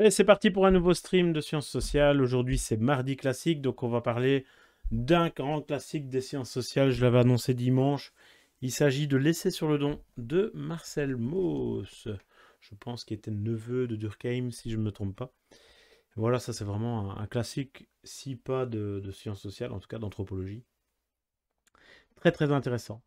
Allez, c'est parti pour un nouveau stream de sciences sociales. Aujourd'hui, c'est mardi classique, donc on va parler d'un grand classique des sciences sociales. Je l'avais annoncé dimanche. Il s'agit de L'essai sur le don de Marcel Mauss. Je pense qu'il était neveu de Durkheim, si je ne me trompe pas. Voilà, ça c'est vraiment un, classique, si pas de sciences sociales, en tout cas d'anthropologie. Très très intéressant.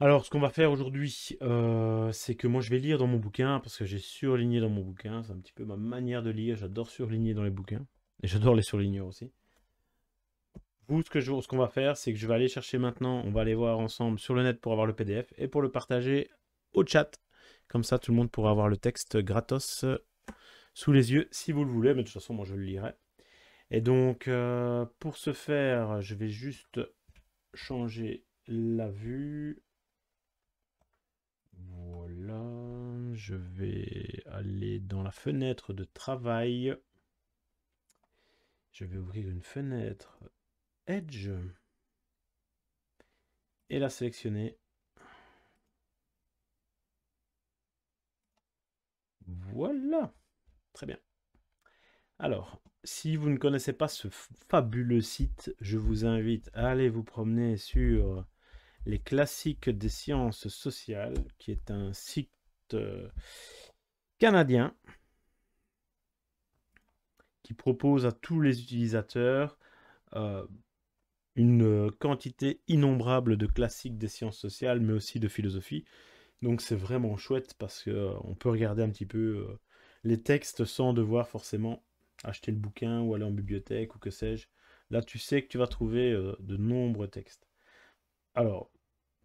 Alors, ce qu'on va faire aujourd'hui, euh, c'est que moi je vais lire dans mon bouquin, parce que j'ai surligné dans mon bouquin, c'est un petit peu ma manière de lire, j'adore surligner dans les bouquins, et j'adore les surligner aussi. Vous, ce qu'on va faire, c'est que je vais aller chercher maintenant, on va aller voir ensemble sur le net pour avoir le PDF, et pour le partager au chat, comme ça tout le monde pourra avoir le texte gratos sous les yeux, si vous le voulez, mais de toute façon, moi je le lirai. Et donc, euh, pour ce faire, je vais juste changer la vue je vais aller dans la fenêtre de travail. Je vais ouvrir une fenêtre Edge et la sélectionner. Voilà, très bien. Alors, si vous ne connaissez pas ce fabuleux site, je vous invite à aller vous promener sur les classiques des sciences sociales, qui est un site euh, canadien qui propose à tous les utilisateurs euh, une quantité innombrable de classiques des sciences sociales, mais aussi de philosophie. Donc c'est vraiment chouette parce qu'on euh, peut regarder un petit peu les textes sans devoir forcément acheter le bouquin ou aller en bibliothèque ou que sais-je. Là, tu sais que tu vas trouver de nombreux textes. Alors,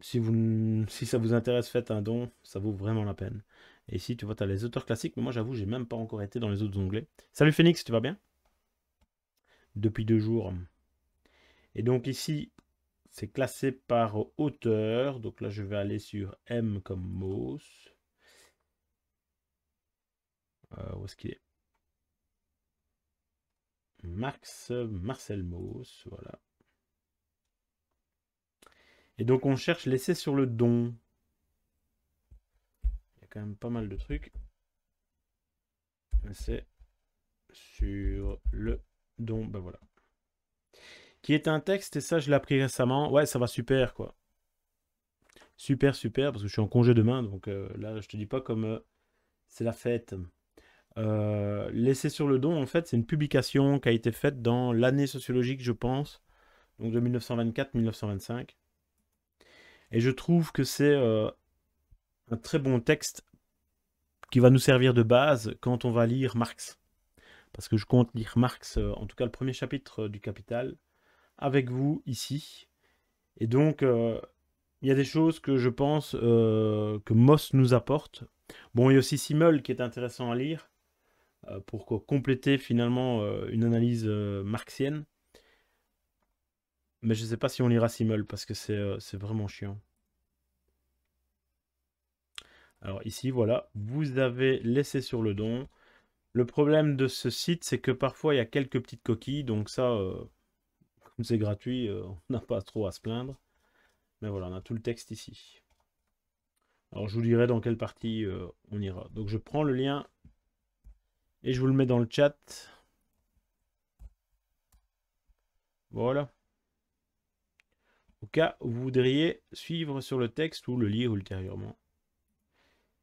si, ça vous intéresse, faites un don, ça vaut vraiment la peine. Et ici, tu vois, tu as les auteurs classiques, mais moi, j'avoue, j'ai même pas encore été dans les autres onglets. Salut Phoenix, tu vas bien Depuis deux jours. Et donc ici, c'est classé par auteur. Donc là, je vais aller sur M comme Moss. Euh, où est-ce qu'il est, qu Marcel Moss, voilà. Et donc on cherche l'essai sur le don. Il y a quand même pas mal de trucs. L'essai sur le don, ben voilà. Qui est un texte, et ça je l'ai appris récemment. Ouais, ça va super quoi. Super, super, parce que je suis en congé demain, donc euh, là je te dis pas comme euh, c'est la fête. Euh, l'essai sur le don, en fait, c'est une publication qui a été faite dans l'année sociologique, je pense, donc de 1924-1925. Et je trouve que c'est euh, un très bon texte qui va nous servir de base quand on va lire Marx. Parce que je compte lire Marx, euh, en tout cas le premier chapitre euh, du Capital, avec vous ici. Et donc, il y a des choses que je pense que Moss nous apporte. Bon, il y a aussi Simmel qui est intéressant à lire pour compléter finalement une analyse marxienne. Mais je ne sais pas si on lira Simmel parce que euh, c'est vraiment chiant. Alors ici, voilà, vous avez laissé sur le don. Le problème de ce site, c'est que parfois il y a quelques petites coquilles, donc ça, euh, comme c'est gratuit, euh, on n'a pas trop à se plaindre. Mais voilà, on a tout le texte ici. Alors je vous dirai dans quelle partie on ira. Donc je prends le lien et je vous le mets dans le chat. Voilà cas vous voudriez suivre sur le texte ou le lire ultérieurement.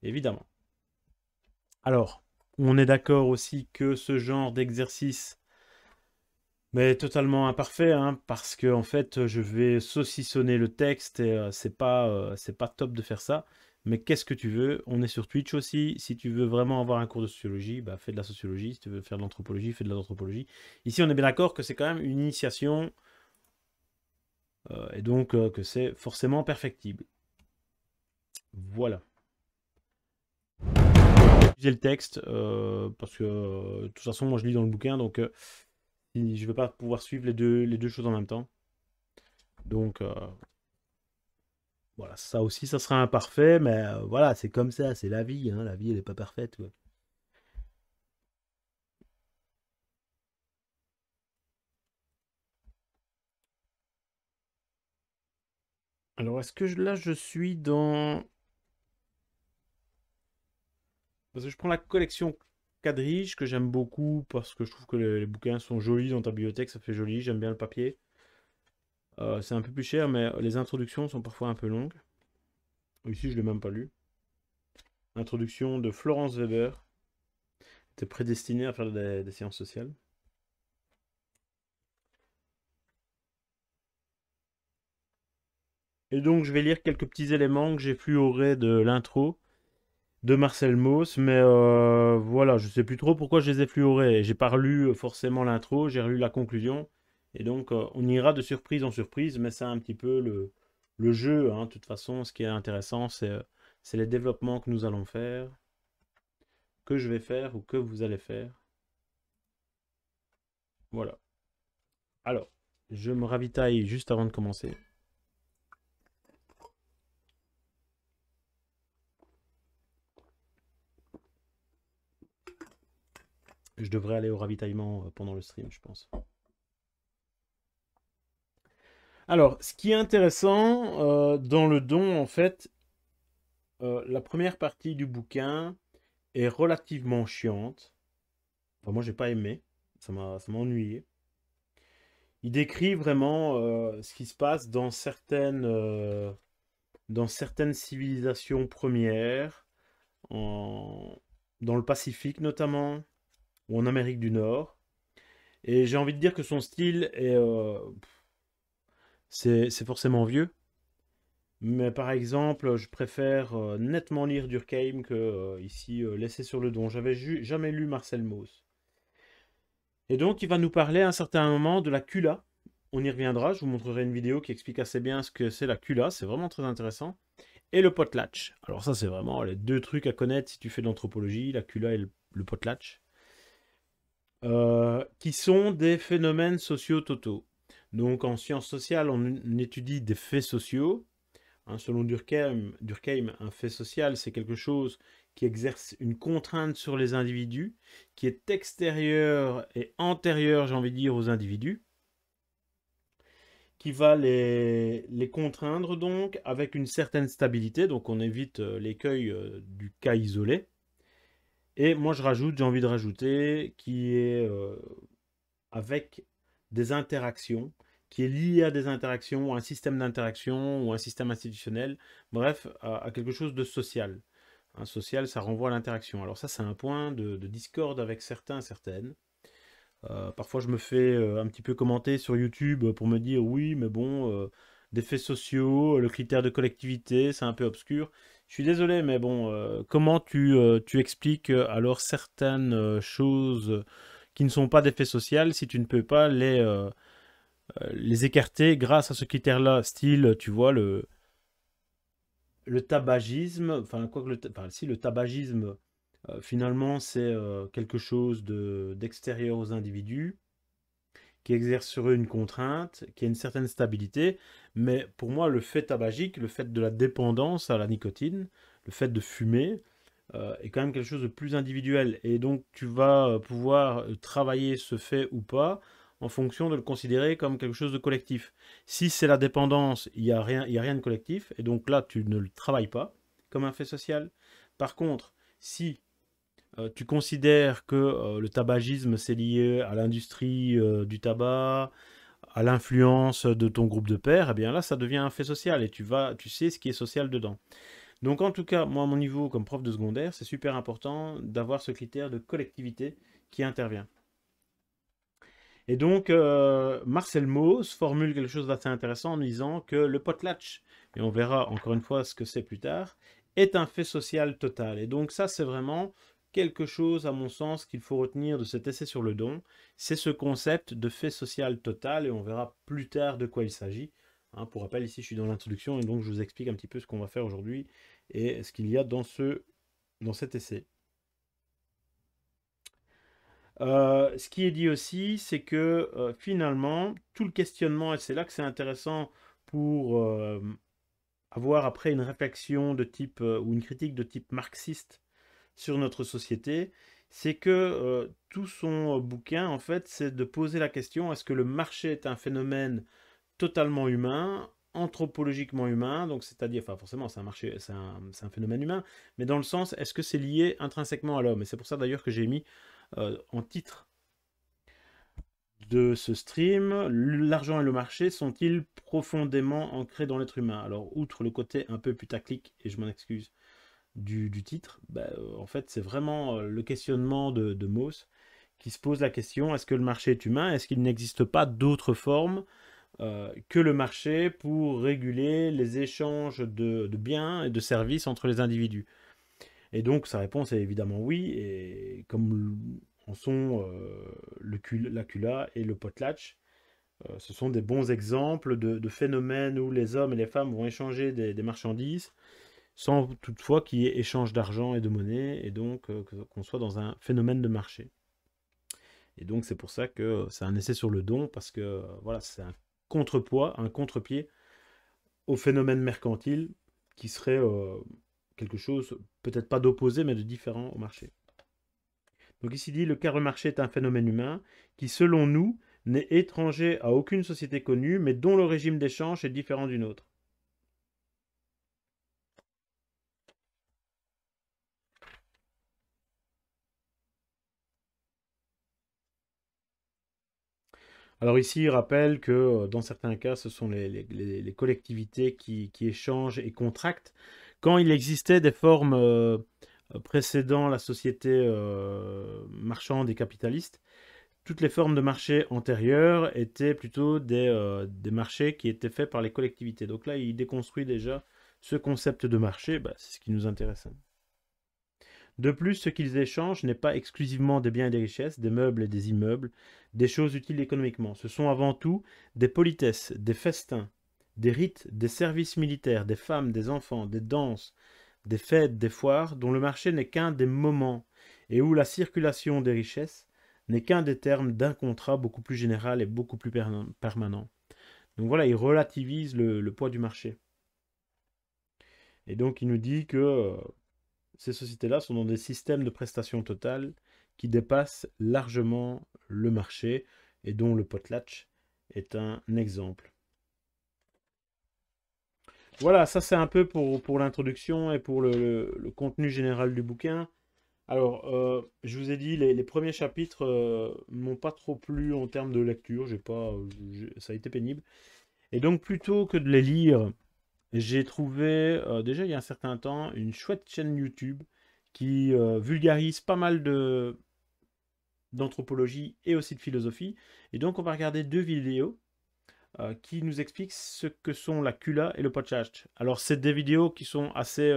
Évidemment. Alors, on est d'accord aussi que ce genre d'exercice mais totalement imparfait, hein, parce que en fait, je vais saucissonner le texte et euh, c'est pas, euh, c'est pas top de faire ça. Mais qu'est-ce que tu veux On est sur Twitch aussi. Si tu veux vraiment avoir un cours de sociologie, bah, fais de la sociologie. Si tu veux faire de l'anthropologie, fais de l'anthropologie. Ici, on est bien d'accord que c'est quand même une initiation euh, et donc euh, que c'est forcément perfectible. Voilà. J'ai le texte euh, parce que de toute façon, moi je lis dans le bouquin donc je ne vais pas pouvoir suivre les deux, les deux choses en même temps. Donc voilà, ça aussi, ça sera imparfait, mais voilà, c'est comme ça, c'est la vie. Hein. la vie, elle n'est pas parfaite. Alors, est-ce que là, je suis dans... Parce que je prends la collection quadrige, que j'aime beaucoup, parce que je trouve que les, bouquins sont jolis dans ta bibliothèque, ça fait joli, j'aime bien le papier. Euh, c'est un peu plus cher, mais les introductions sont parfois un peu longues. Ici, je ne l'ai même pas lu. Introduction de Florence Weber. était prédestinée à faire des séances sociales. Et donc, je vais lire quelques petits éléments que j'ai fluorés de l'intro de Marcel Mauss, mais euh, voilà, je sais plus trop pourquoi je les ai Je J'ai pas lu euh, forcément l'intro, j'ai relu la conclusion, et donc euh, on ira de surprise en surprise, mais c'est un petit peu le, jeu. Hein. De toute façon, ce qui est intéressant, c'est les développements que nous allons faire, que je vais faire ou que vous allez faire. Voilà. Alors, je me ravitaille juste avant de commencer. Je devrais aller au ravitaillement euh, pendant le stream, je pense. Alors, ce qui est intéressant euh, dans le don, en fait, euh, la première partie du bouquin est relativement chiante. Enfin, moi, j'ai pas aimé. Ça m'a ennuyé. Il décrit vraiment ce qui se passe dans certaines, dans certaines civilisations premières, dans le Pacifique notamment, en Amérique du Nord. Et j'ai envie de dire que son style est. Euh, c'est forcément vieux. Mais par exemple, je préfère euh, nettement lire Durkheim que euh, ici Laisser sur le don. J'avais jamais lu Marcel Mauss. Et donc, il va nous parler à un certain moment de la cula. On y reviendra. Je vous montrerai une vidéo qui explique assez bien ce que c'est la cula. C'est vraiment très intéressant. Et le potlatch. Alors, ça, c'est vraiment les deux trucs à connaître si tu fais de l'anthropologie la cula et le, le potlatch. Euh, qui sont des phénomènes sociaux totaux. Donc en sciences sociales, on, étudie des faits sociaux. Hein, selon Durkheim, Durkheim, un fait social, c'est quelque chose qui exerce une contrainte sur les individus, qui est extérieur et antérieur, j'ai envie de dire, aux individus, qui va les, les contraindre donc avec une certaine stabilité, donc on évite euh, l'écueil euh, du cas isolé. Et moi, je rajoute, j'ai envie de rajouter, qui est euh, avec des interactions, qui est lié à des interactions, à un système d'interaction ou un système institutionnel, bref, à, quelque chose de social. Un social, ça renvoie à l'interaction. Alors ça, c'est un point de, discorde avec certains, certaines. Euh, parfois, je me fais euh, un petit peu commenter sur YouTube pour me dire oui, mais bon, des faits sociaux, le critère de collectivité, c'est un peu obscur. Je suis désolé, mais bon, euh, comment tu, euh, expliques euh, alors certaines choses qui ne sont pas d'effet social si tu ne peux pas les, les écarter grâce à ce critère-là Style, tu vois, le, le tabagisme, enfin, quoi que le, si le tabagisme, finalement, c'est quelque chose d'extérieur aux individus qui exerce une contrainte, qui a une certaine stabilité. Mais pour moi, le fait tabagique, le fait de la dépendance à la nicotine, le fait de fumer, euh, est quand même quelque chose de plus individuel. Et donc, tu vas euh, pouvoir euh, travailler ce fait ou pas en fonction de le considérer comme quelque chose de collectif. Si c'est la dépendance, il n'y a, a rien de collectif, et donc là, tu ne le travailles pas comme un fait social. Par contre, si euh, tu considères que euh, le tabagisme, c'est lié à l'industrie euh, du tabac, à l'influence de ton groupe de pères, et eh bien là, ça devient un fait social et tu vas, tu sais ce qui est social dedans. Donc en tout cas, moi à mon niveau, comme prof de secondaire, c'est super important d'avoir ce critère de collectivité qui intervient. Et donc, Marcel Mauss formule quelque chose d'assez intéressant en disant que le potlatch, et on verra encore une fois ce que c'est plus tard, est un fait social total. Et donc ça, c'est vraiment quelque chose, à mon sens, qu'il faut retenir de cet essai sur le don, c'est ce concept de fait social total, et on verra plus tard de quoi il s'agit. Hein, pour rappel, ici, je suis dans l'introduction, et donc je vous explique un petit peu ce qu'on va faire aujourd'hui, et ce qu'il y a dans, ce, dans cet essai. Euh, ce qui est dit aussi, c'est que euh, finalement, tout le questionnement, et c'est là que c'est intéressant pour euh, avoir après une réflexion de type, ou une critique de type marxiste, sur notre société, c'est que euh, tout son euh, bouquin, en fait, c'est de poser la question est-ce que le marché est un phénomène totalement humain, anthropologiquement humain, donc c'est-à-dire, enfin forcément c'est un marché, c'est un, phénomène humain, mais dans le sens, est-ce que c'est lié intrinsèquement à l'homme Et c'est pour ça d'ailleurs que j'ai mis euh, en titre de ce stream, l'argent et le marché sont-ils profondément ancrés dans l'être humain Alors outre le côté un peu putaclic, et je m'en excuse, du, titre, bah, euh, en fait, c'est vraiment euh, le questionnement de, de qui se pose la question est-ce que le marché est humain Est-ce qu'il n'existe pas d'autres formes euh, que le marché pour réguler les échanges de, biens et de services entre les individus Et donc sa réponse est évidemment oui, et comme en sont le la cula et le potlatch, ce sont des bons exemples de, phénomènes où les hommes et les femmes vont échanger des marchandises sans toutefois qu'il y ait échange d'argent et de monnaie, et donc euh, qu'on soit dans un phénomène de marché. Et donc c'est pour ça que euh, c'est un essai sur le don, parce que euh, voilà, c'est un contrepoids, un contre-pied au phénomène mercantile, qui serait quelque chose, peut-être pas d'opposé, mais de différent au marché. Donc ici dit, le carré-marché est un phénomène humain qui, selon nous, n'est étranger à aucune société connue, mais dont le régime d'échange est différent d'une autre. Alors ici, il rappelle que euh, dans certains cas, ce sont les, collectivités qui, échangent et contractent. Quand il existait des formes euh, précédant la société euh, marchande et capitaliste, toutes les formes de marché antérieures étaient plutôt des, marchés qui étaient faits par les collectivités. Donc là, il déconstruit déjà ce concept de marché, bah, c'est ce qui nous intéresse. De plus, ce qu'ils échangent n'est pas exclusivement des biens et des richesses, des meubles et des immeubles, des choses utiles économiquement. Ce sont avant tout des politesses, des festins, des rites, des services militaires, des femmes, des enfants, des danses, des fêtes, des foires, dont le marché n'est qu'un des moments, et où la circulation des richesses n'est qu'un des termes d'un contrat beaucoup plus général et beaucoup plus permanent. Donc voilà, il relativise le, poids du marché. Et donc il nous dit que euh, ces sociétés-là sont dans des systèmes de prestations totales qui dépassent largement le marché et dont le potlatch est un exemple. Voilà, ça c'est un peu pour, l'introduction et pour le, contenu général du bouquin. Alors, euh, je vous ai dit, les, premiers chapitres ne euh, m'ont pas trop plu en termes de lecture, j'ai pas, euh, ça a été pénible. Et donc, plutôt que de les lire j'ai trouvé euh, déjà il y a un certain temps une chouette chaîne YouTube qui euh, vulgarise pas mal de d'anthropologie et aussi de philosophie. Et donc on va regarder deux vidéos euh, qui nous expliquent ce que sont la cula et le podcast. Alors c'est des vidéos qui sont assez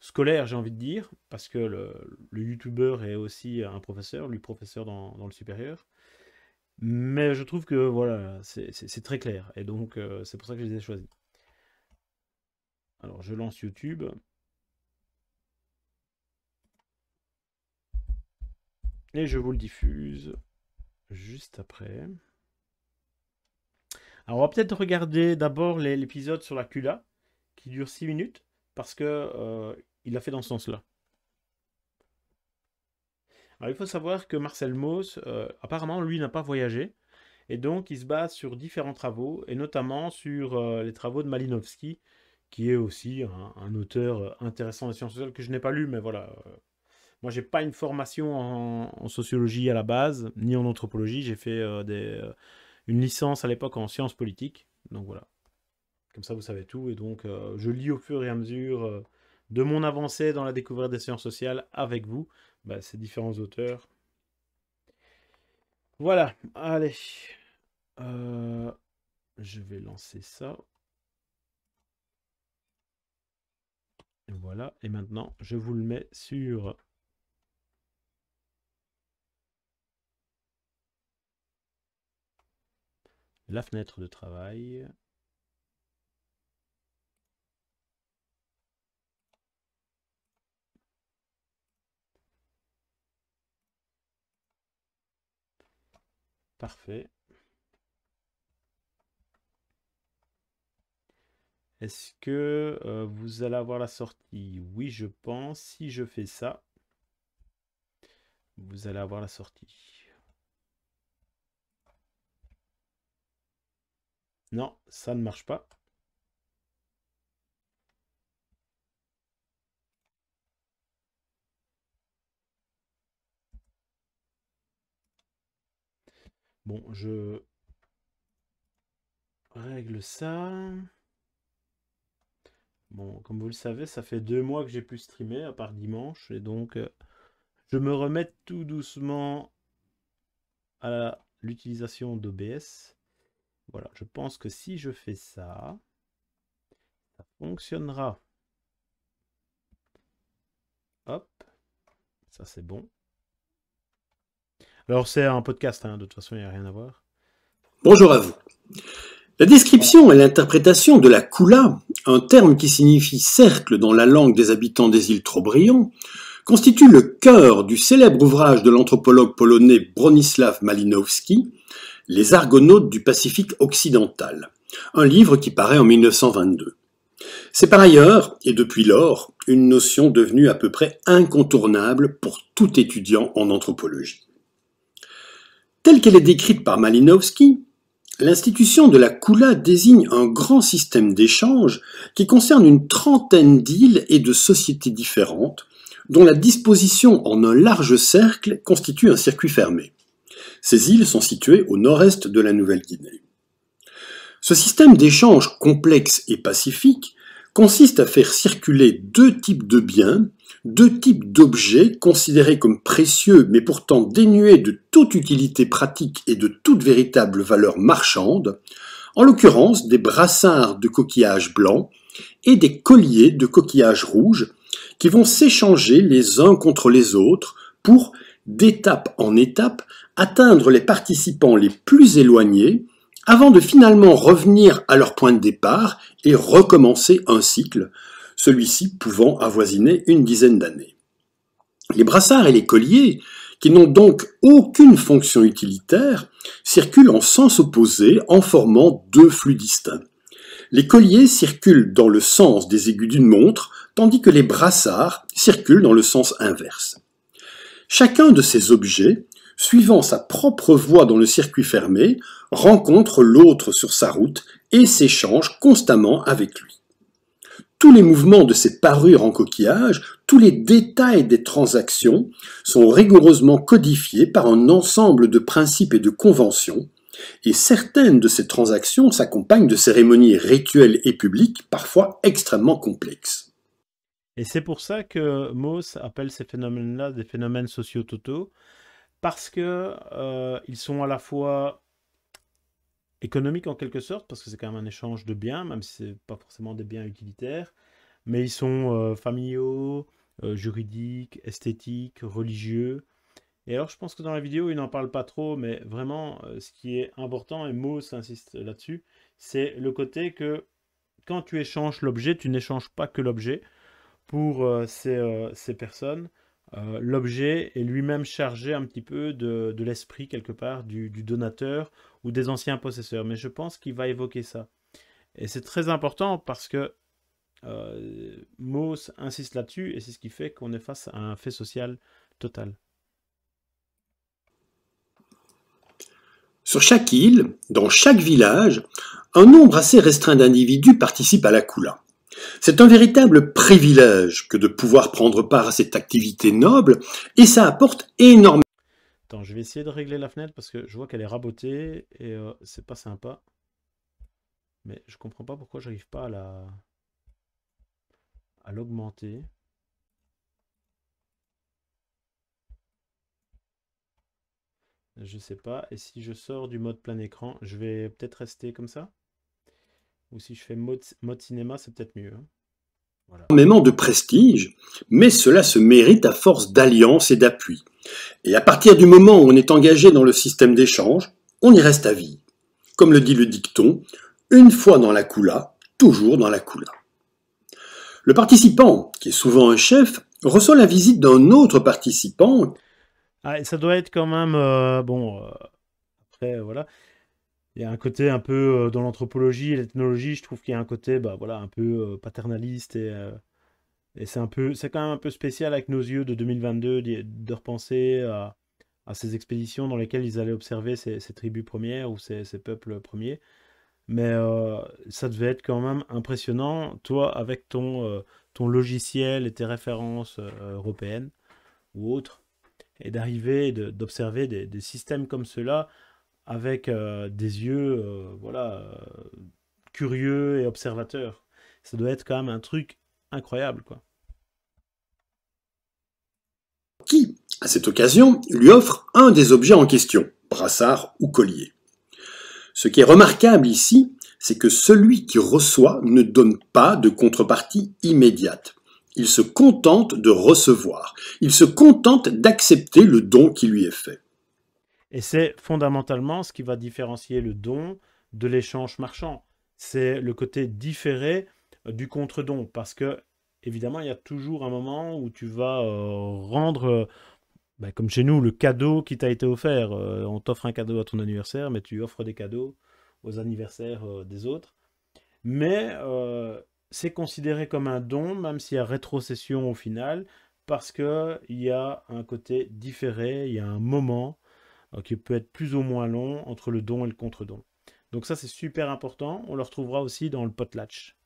scolaires, j'ai envie de dire, parce que le, YouTuber youtubeur est aussi un professeur, lui professeur dans, dans le supérieur. Mais je trouve que voilà, c'est très clair. Et donc c'est pour ça que je les ai choisis. Alors, je lance YouTube. Et je vous le diffuse juste après. Alors, on va peut-être regarder d'abord l'épisode sur la CULA, qui dure 6 minutes, parce qu'il euh, a fait dans ce sens-là. Alors, il faut savoir que Marcel Mauss, euh, apparemment, lui, n'a pas voyagé. Et donc, il se base sur différents travaux, et notamment sur euh, les travaux de Malinowski, qui est aussi un, auteur euh, intéressant des sciences sociales que je n'ai pas lu, mais voilà. Euh, moi, j'ai pas une formation en, sociologie à la base, ni en anthropologie. J'ai fait euh, des, une licence à l'époque en sciences politiques. Donc voilà. Comme ça, vous savez tout. Et donc, je lis au fur et à mesure de mon avancée dans la découverte des sciences sociales avec vous, bah, ces différents auteurs. Voilà. Allez. je vais lancer ça. Voilà, et maintenant, je vous le mets sur... la fenêtre de travail. Parfait. Est-ce que euh, vous allez avoir la sortie Oui, je pense. Si je fais ça, vous allez avoir la sortie. Non, ça ne marche pas. Bon, je règle ça. Bon, comme vous le savez, ça fait deux mois que j'ai pu streamer, à part dimanche, et donc euh, je me remets tout doucement à l'utilisation d'OBS. Voilà, je pense que si je fais ça, ça fonctionnera. Hop, ça c'est bon. Alors c'est un podcast, hein, de toute façon il n'y a rien à voir. Bonjour à vous. La description et l'interprétation de la kula, un terme qui signifie cercle dans la langue des habitants des îles Trobriand, constitue le cœur du célèbre ouvrage de l'anthropologue polonais Bronislaw Malinowski, Les Argonautes du Pacifique occidental, un livre qui paraît en 1922. C'est par ailleurs, et depuis lors, une notion devenue à peu près incontournable pour tout étudiant en anthropologie. Telle qu'elle est décrite par Malinowski, L'institution de la Kula désigne un grand système d'échange qui concerne une trentaine d'îles et de sociétés différentes, dont la disposition en un large cercle constitue un circuit fermé. Ces îles sont situées au nord-est de la Nouvelle-Guinée. Ce système d'échange complexe et pacifique consiste à faire circuler deux types de biens deux types d'objets considérés comme précieux mais pourtant dénués de toute utilité pratique et de toute véritable valeur marchande, en l'occurrence des brassards de coquillages blancs et des colliers de coquillages rouges qui vont s'échanger les uns contre les autres pour, d'étape en étape, atteindre les participants les plus éloignés avant de finalement revenir à leur point de départ et recommencer un cycle, celui-ci pouvant avoisiner une dizaine d'années. Les brassards et les colliers, qui n'ont donc aucune fonction utilitaire, circulent en sens opposé en formant deux flux distincts. Les colliers circulent dans le sens des aigus d'une montre, tandis que les brassards circulent dans le sens inverse. Chacun de ces objets, suivant sa propre voie dans le circuit fermé, rencontre l'autre sur sa route et s'échange constamment avec lui. Tous les mouvements de ces parures en coquillage, tous les détails des transactions sont rigoureusement codifiés par un ensemble de principes et de conventions, et certaines de ces transactions s'accompagnent de cérémonies rituelles et publiques parfois extrêmement complexes. Et c'est pour ça que Mauss appelle ces phénomènes-là des phénomènes sociaux-totaux, parce que euh, ils sont à la fois économique en quelque sorte, parce que c'est quand même un échange de biens, même si ce n'est pas forcément des biens utilitaires, mais ils sont euh, familiaux, euh, juridiques, esthétiques, religieux. Et alors je pense que dans la vidéo, il n'en parle pas trop, mais vraiment, euh, ce qui est important, et Mo insiste là-dessus, c'est le côté que quand tu échanges l'objet, tu n'échanges pas que l'objet pour ces, ces personnes, euh, l'objet est lui-même chargé un petit peu de, l'esprit quelque part du, donateur ou des anciens possesseurs. Mais je pense qu'il va évoquer ça. Et c'est très important parce que euh, insiste là-dessus et c'est ce qui fait qu'on est face à un fait social total. Sur chaque île, dans chaque village, un nombre assez restreint d'individus participe à la coula. C'est un véritable privilège que de pouvoir prendre part à cette activité noble et ça apporte énormément. Attends, je vais essayer de régler la fenêtre parce que je vois qu'elle est rabotée et euh, c'est pas sympa. Mais je comprends pas pourquoi j'arrive pas à la à l'augmenter. Je sais pas. Et si je sors du mode plein écran, je vais peut-être rester comme ça. Ou si je fais mode, cinéma, c'est peut-être mieux. Hein. de prestige, mais cela se mérite à force d'alliance et d'appui. Et à partir du moment où on est engagé dans le système d'échange, on y reste à vie. Comme le dit le dicton, une fois dans la coula, toujours dans la coula. Le participant, qui est souvent un chef, reçoit la visite d'un autre participant. Ah, ça doit être quand même euh, bon. Euh, après, voilà il y a un côté un peu euh, dans l'anthropologie et l'ethnologie, je trouve qu'il y a un côté bah, voilà, un peu euh, paternaliste euh, et, c'est un peu c'est quand même un peu spécial avec nos yeux de 2022 de, repenser à, à, ces expéditions dans lesquelles ils allaient observer ces, tribus premières ou ces, peuples premiers. Mais ça devait être quand même impressionnant, toi, avec ton, ton logiciel et tes références européennes ou autres, et d'arriver d'observer des, des systèmes comme cela là avec euh, des yeux euh, voilà, euh, curieux et observateurs. Ça doit être quand même un truc incroyable. quoi. Qui, à cette occasion, lui offre un des objets en question, brassard ou collier. Ce qui est remarquable ici, c'est que celui qui reçoit ne donne pas de contrepartie immédiate. Il se contente de recevoir, il se contente d'accepter le don qui lui est fait. Et c'est fondamentalement ce qui va différencier le don de l'échange marchand. C'est le côté différé euh, du contre-don. Parce que, évidemment, il y a toujours un moment où tu vas euh, rendre, euh, bah, comme chez nous, le cadeau qui t'a été offert. on t'offre un cadeau à ton anniversaire, mais tu offres des cadeaux aux anniversaires des autres. Mais c'est considéré comme un don, même s'il y a rétrocession au final, parce qu'il y a un côté différé, il y a un moment Hein, qui peut être plus ou moins long entre le don et le contre-don. Donc ça, c'est super important. On le retrouvera aussi dans le potlatch.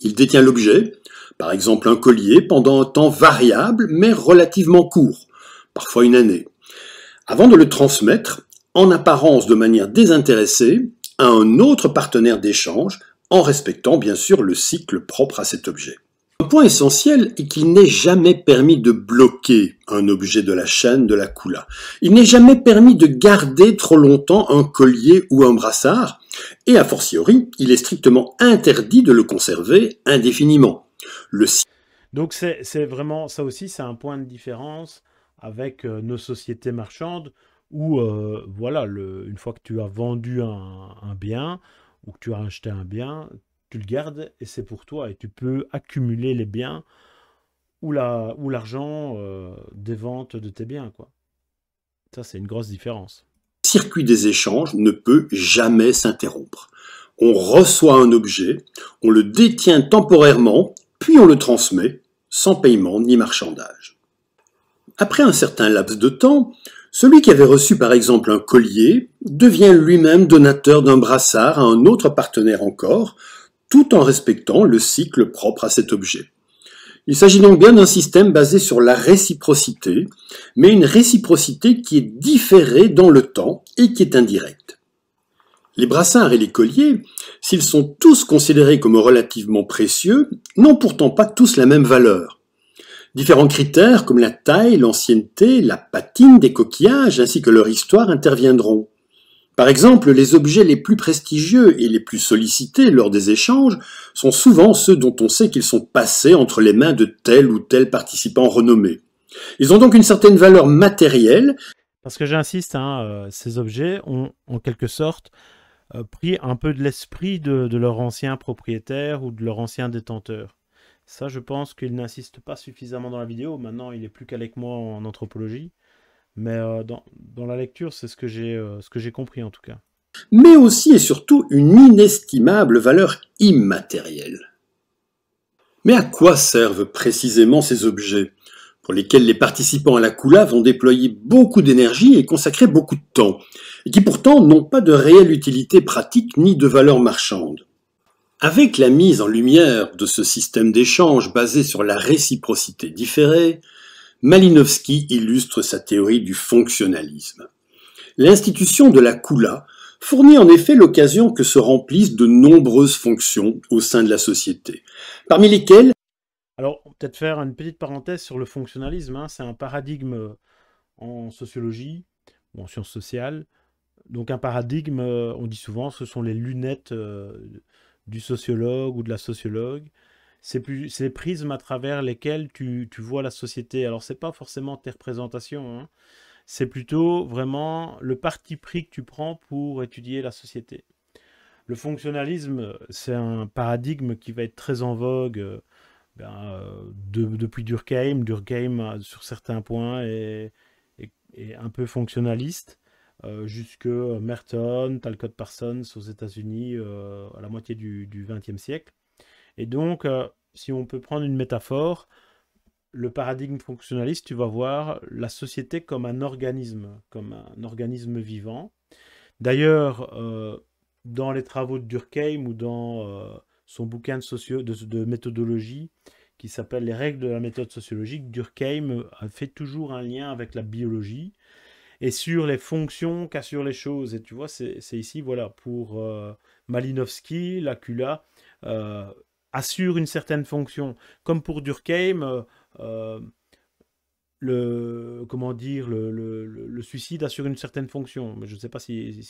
Il détient l'objet, par exemple un collier, pendant un temps variable mais relativement court, parfois une année, avant de le transmettre, en apparence de manière désintéressée, à un autre partenaire d'échange, en respectant bien sûr le cycle propre à cet objet. Un point essentiel est qu'il n'est jamais permis de bloquer un objet de la chaîne de la coula. Il n'est jamais permis de garder trop longtemps un collier ou un brassard, et a fortiori, il est strictement interdit de le conserver indéfiniment. Donc c'est vraiment, ça aussi, c'est un point de différence avec euh, nos sociétés marchandes où, euh, voilà, une fois que tu as vendu un, un bien, ou que tu as acheté un bien, tu le gardes et c'est pour toi. Et tu peux accumuler les biens ou l'argent la, ou l'argent euh, des ventes de tes biens. Quoi. Ça, c'est une grosse différence. Le circuit des échanges ne peut jamais s'interrompre. On reçoit un objet, on le détient temporairement, puis on le transmet, sans paiement ni marchandage. Après un certain laps de temps, celui qui avait reçu par exemple un collier devient lui-même donateur d'un brassard à un autre partenaire encore, tout en respectant le cycle propre à cet objet. Il s'agit donc bien d'un système basé sur la réciprocité, mais une réciprocité qui est différée dans le temps et qui est indirecte. Les brassards et les colliers, s'ils sont tous considérés comme relativement précieux, n'ont pourtant pas tous la même valeur. Différents critères comme la taille, l'ancienneté, la patine des coquillages ainsi que leur histoire interviendront. Par exemple, les objets les plus prestigieux et les plus sollicités lors des échanges sont souvent ceux dont on sait qu'ils sont passés entre les mains de tel ou tel participant renommé. Ils ont donc une certaine valeur matérielle. Parce que j'insiste, hein, euh, ces objets ont en quelque sorte euh, pris un peu de l'esprit de, de leur ancien propriétaire ou de leur ancien détenteur. Ça, je pense qu'il n'insiste pas suffisamment dans la vidéo. Maintenant, il est plus qu'avec moi en anthropologie. Mais euh, dans, la lecture, c'est euh, ce que j'ai compris en tout cas. Mais aussi et surtout une inestimable valeur immatérielle. Mais à quoi servent précisément ces objets, pour lesquels les participants à la Koula vont déployer beaucoup d'énergie et consacrer beaucoup de temps, et qui pourtant n'ont pas de réelle utilité pratique ni de valeur marchande Avec la mise en lumière de ce système d'échange basé sur la réciprocité différée, Malinowski illustre sa théorie du fonctionnalisme. L'institution de la coula fournit en effet l'occasion que se remplissent de nombreuses fonctions au sein de la société, parmi lesquelles... Alors, peut-être faire une petite parenthèse sur le fonctionnalisme, hein. c'est un paradigme euh, en sociologie ou en sciences sociales. Donc un paradigme, euh, on dit souvent, ce sont les lunettes euh, du sociologue ou de la sociologue c'est plus les prismes à travers lesquels tu, tu vois la société. Alors c'est pas forcément tes représentations, hein. c'est plutôt vraiment le parti pris que tu prends pour étudier la société. Le fonctionnalisme, c'est un paradigme qui va être très en vogue euh, ben, euh, depuis Durkheim. Durkheim, euh, sur certains points, est, un peu fonctionnaliste. jusque Merton, Talcott Parsons aux États-Unis à la moitié du XXe siècle. Et donc, euh, si on peut prendre une métaphore, le paradigme fonctionnaliste, tu vas voir la société comme un organisme, comme un organisme vivant. D'ailleurs, euh, dans les travaux de Durkheim ou dans euh, son bouquin de, de, de méthodologie qui s'appelle Les règles de la méthode sociologique, Durkheim a fait toujours un lien avec la biologie et sur les fonctions qu'assurent les choses. Et tu vois, c'est ici, voilà, pour Malinowski, Lacula, assure une certaine fonction. Comme pour Durkheim, euh, euh, le, comment dire, le, suicide assure une certaine fonction. Mais je ne sais pas si,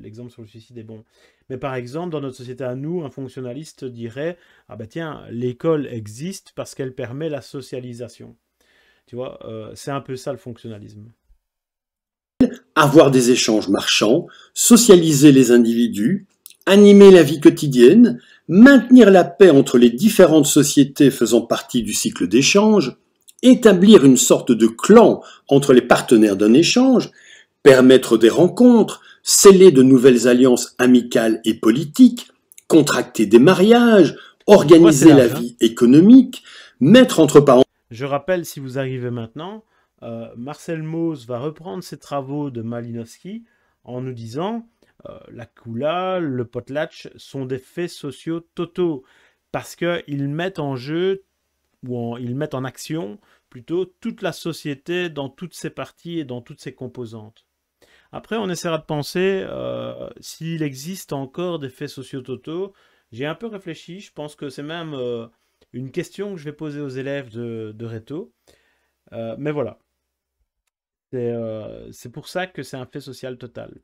l'exemple sur le suicide est bon. Mais par exemple, dans notre société à nous, un fonctionnaliste dirait Ah ben tiens, l'école existe parce qu'elle permet la socialisation. Tu vois, euh, c'est un peu ça le fonctionnalisme. Avoir des échanges marchands, socialiser les individus, animer la vie quotidienne, maintenir la paix entre les différentes sociétés faisant partie du cycle d'échange, établir une sorte de clan entre les partenaires d'un échange, permettre des rencontres, sceller de nouvelles alliances amicales et politiques, contracter des mariages, organiser la vie économique, mettre entre parents... Je rappelle, si vous arrivez maintenant, euh, Marcel Mauss va reprendre ses travaux de Malinowski en nous disant euh, la coula, le potlatch sont des faits sociaux totaux parce qu'ils mettent en jeu ou ils mettent en action plutôt toute la société dans toutes ses parties et dans toutes ses composantes. Après, on essaiera de penser euh, s'il existe encore des faits sociaux totaux. J'ai un peu réfléchi, je pense que c'est même euh, une question que je vais poser aux élèves de, Reto. mais voilà. C'est pour ça que c'est un fait social total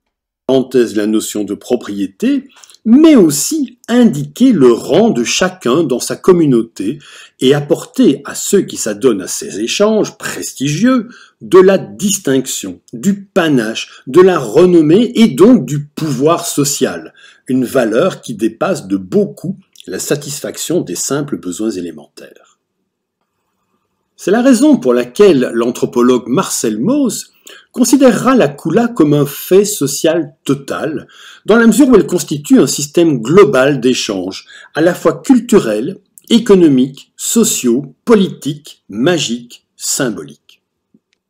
la notion de propriété, mais aussi indiquer le rang de chacun dans sa communauté et apporter à ceux qui s'adonnent à ces échanges prestigieux de la distinction, du panache, de la renommée et donc du pouvoir social, une valeur qui dépasse de beaucoup la satisfaction des simples besoins élémentaires. C'est la raison pour laquelle l'anthropologue Marcel Mauss considérera la coula comme un fait social total, dans la mesure où elle constitue un système global d'échanges, à la fois culturel, économique, sociaux, politique, magique, symbolique.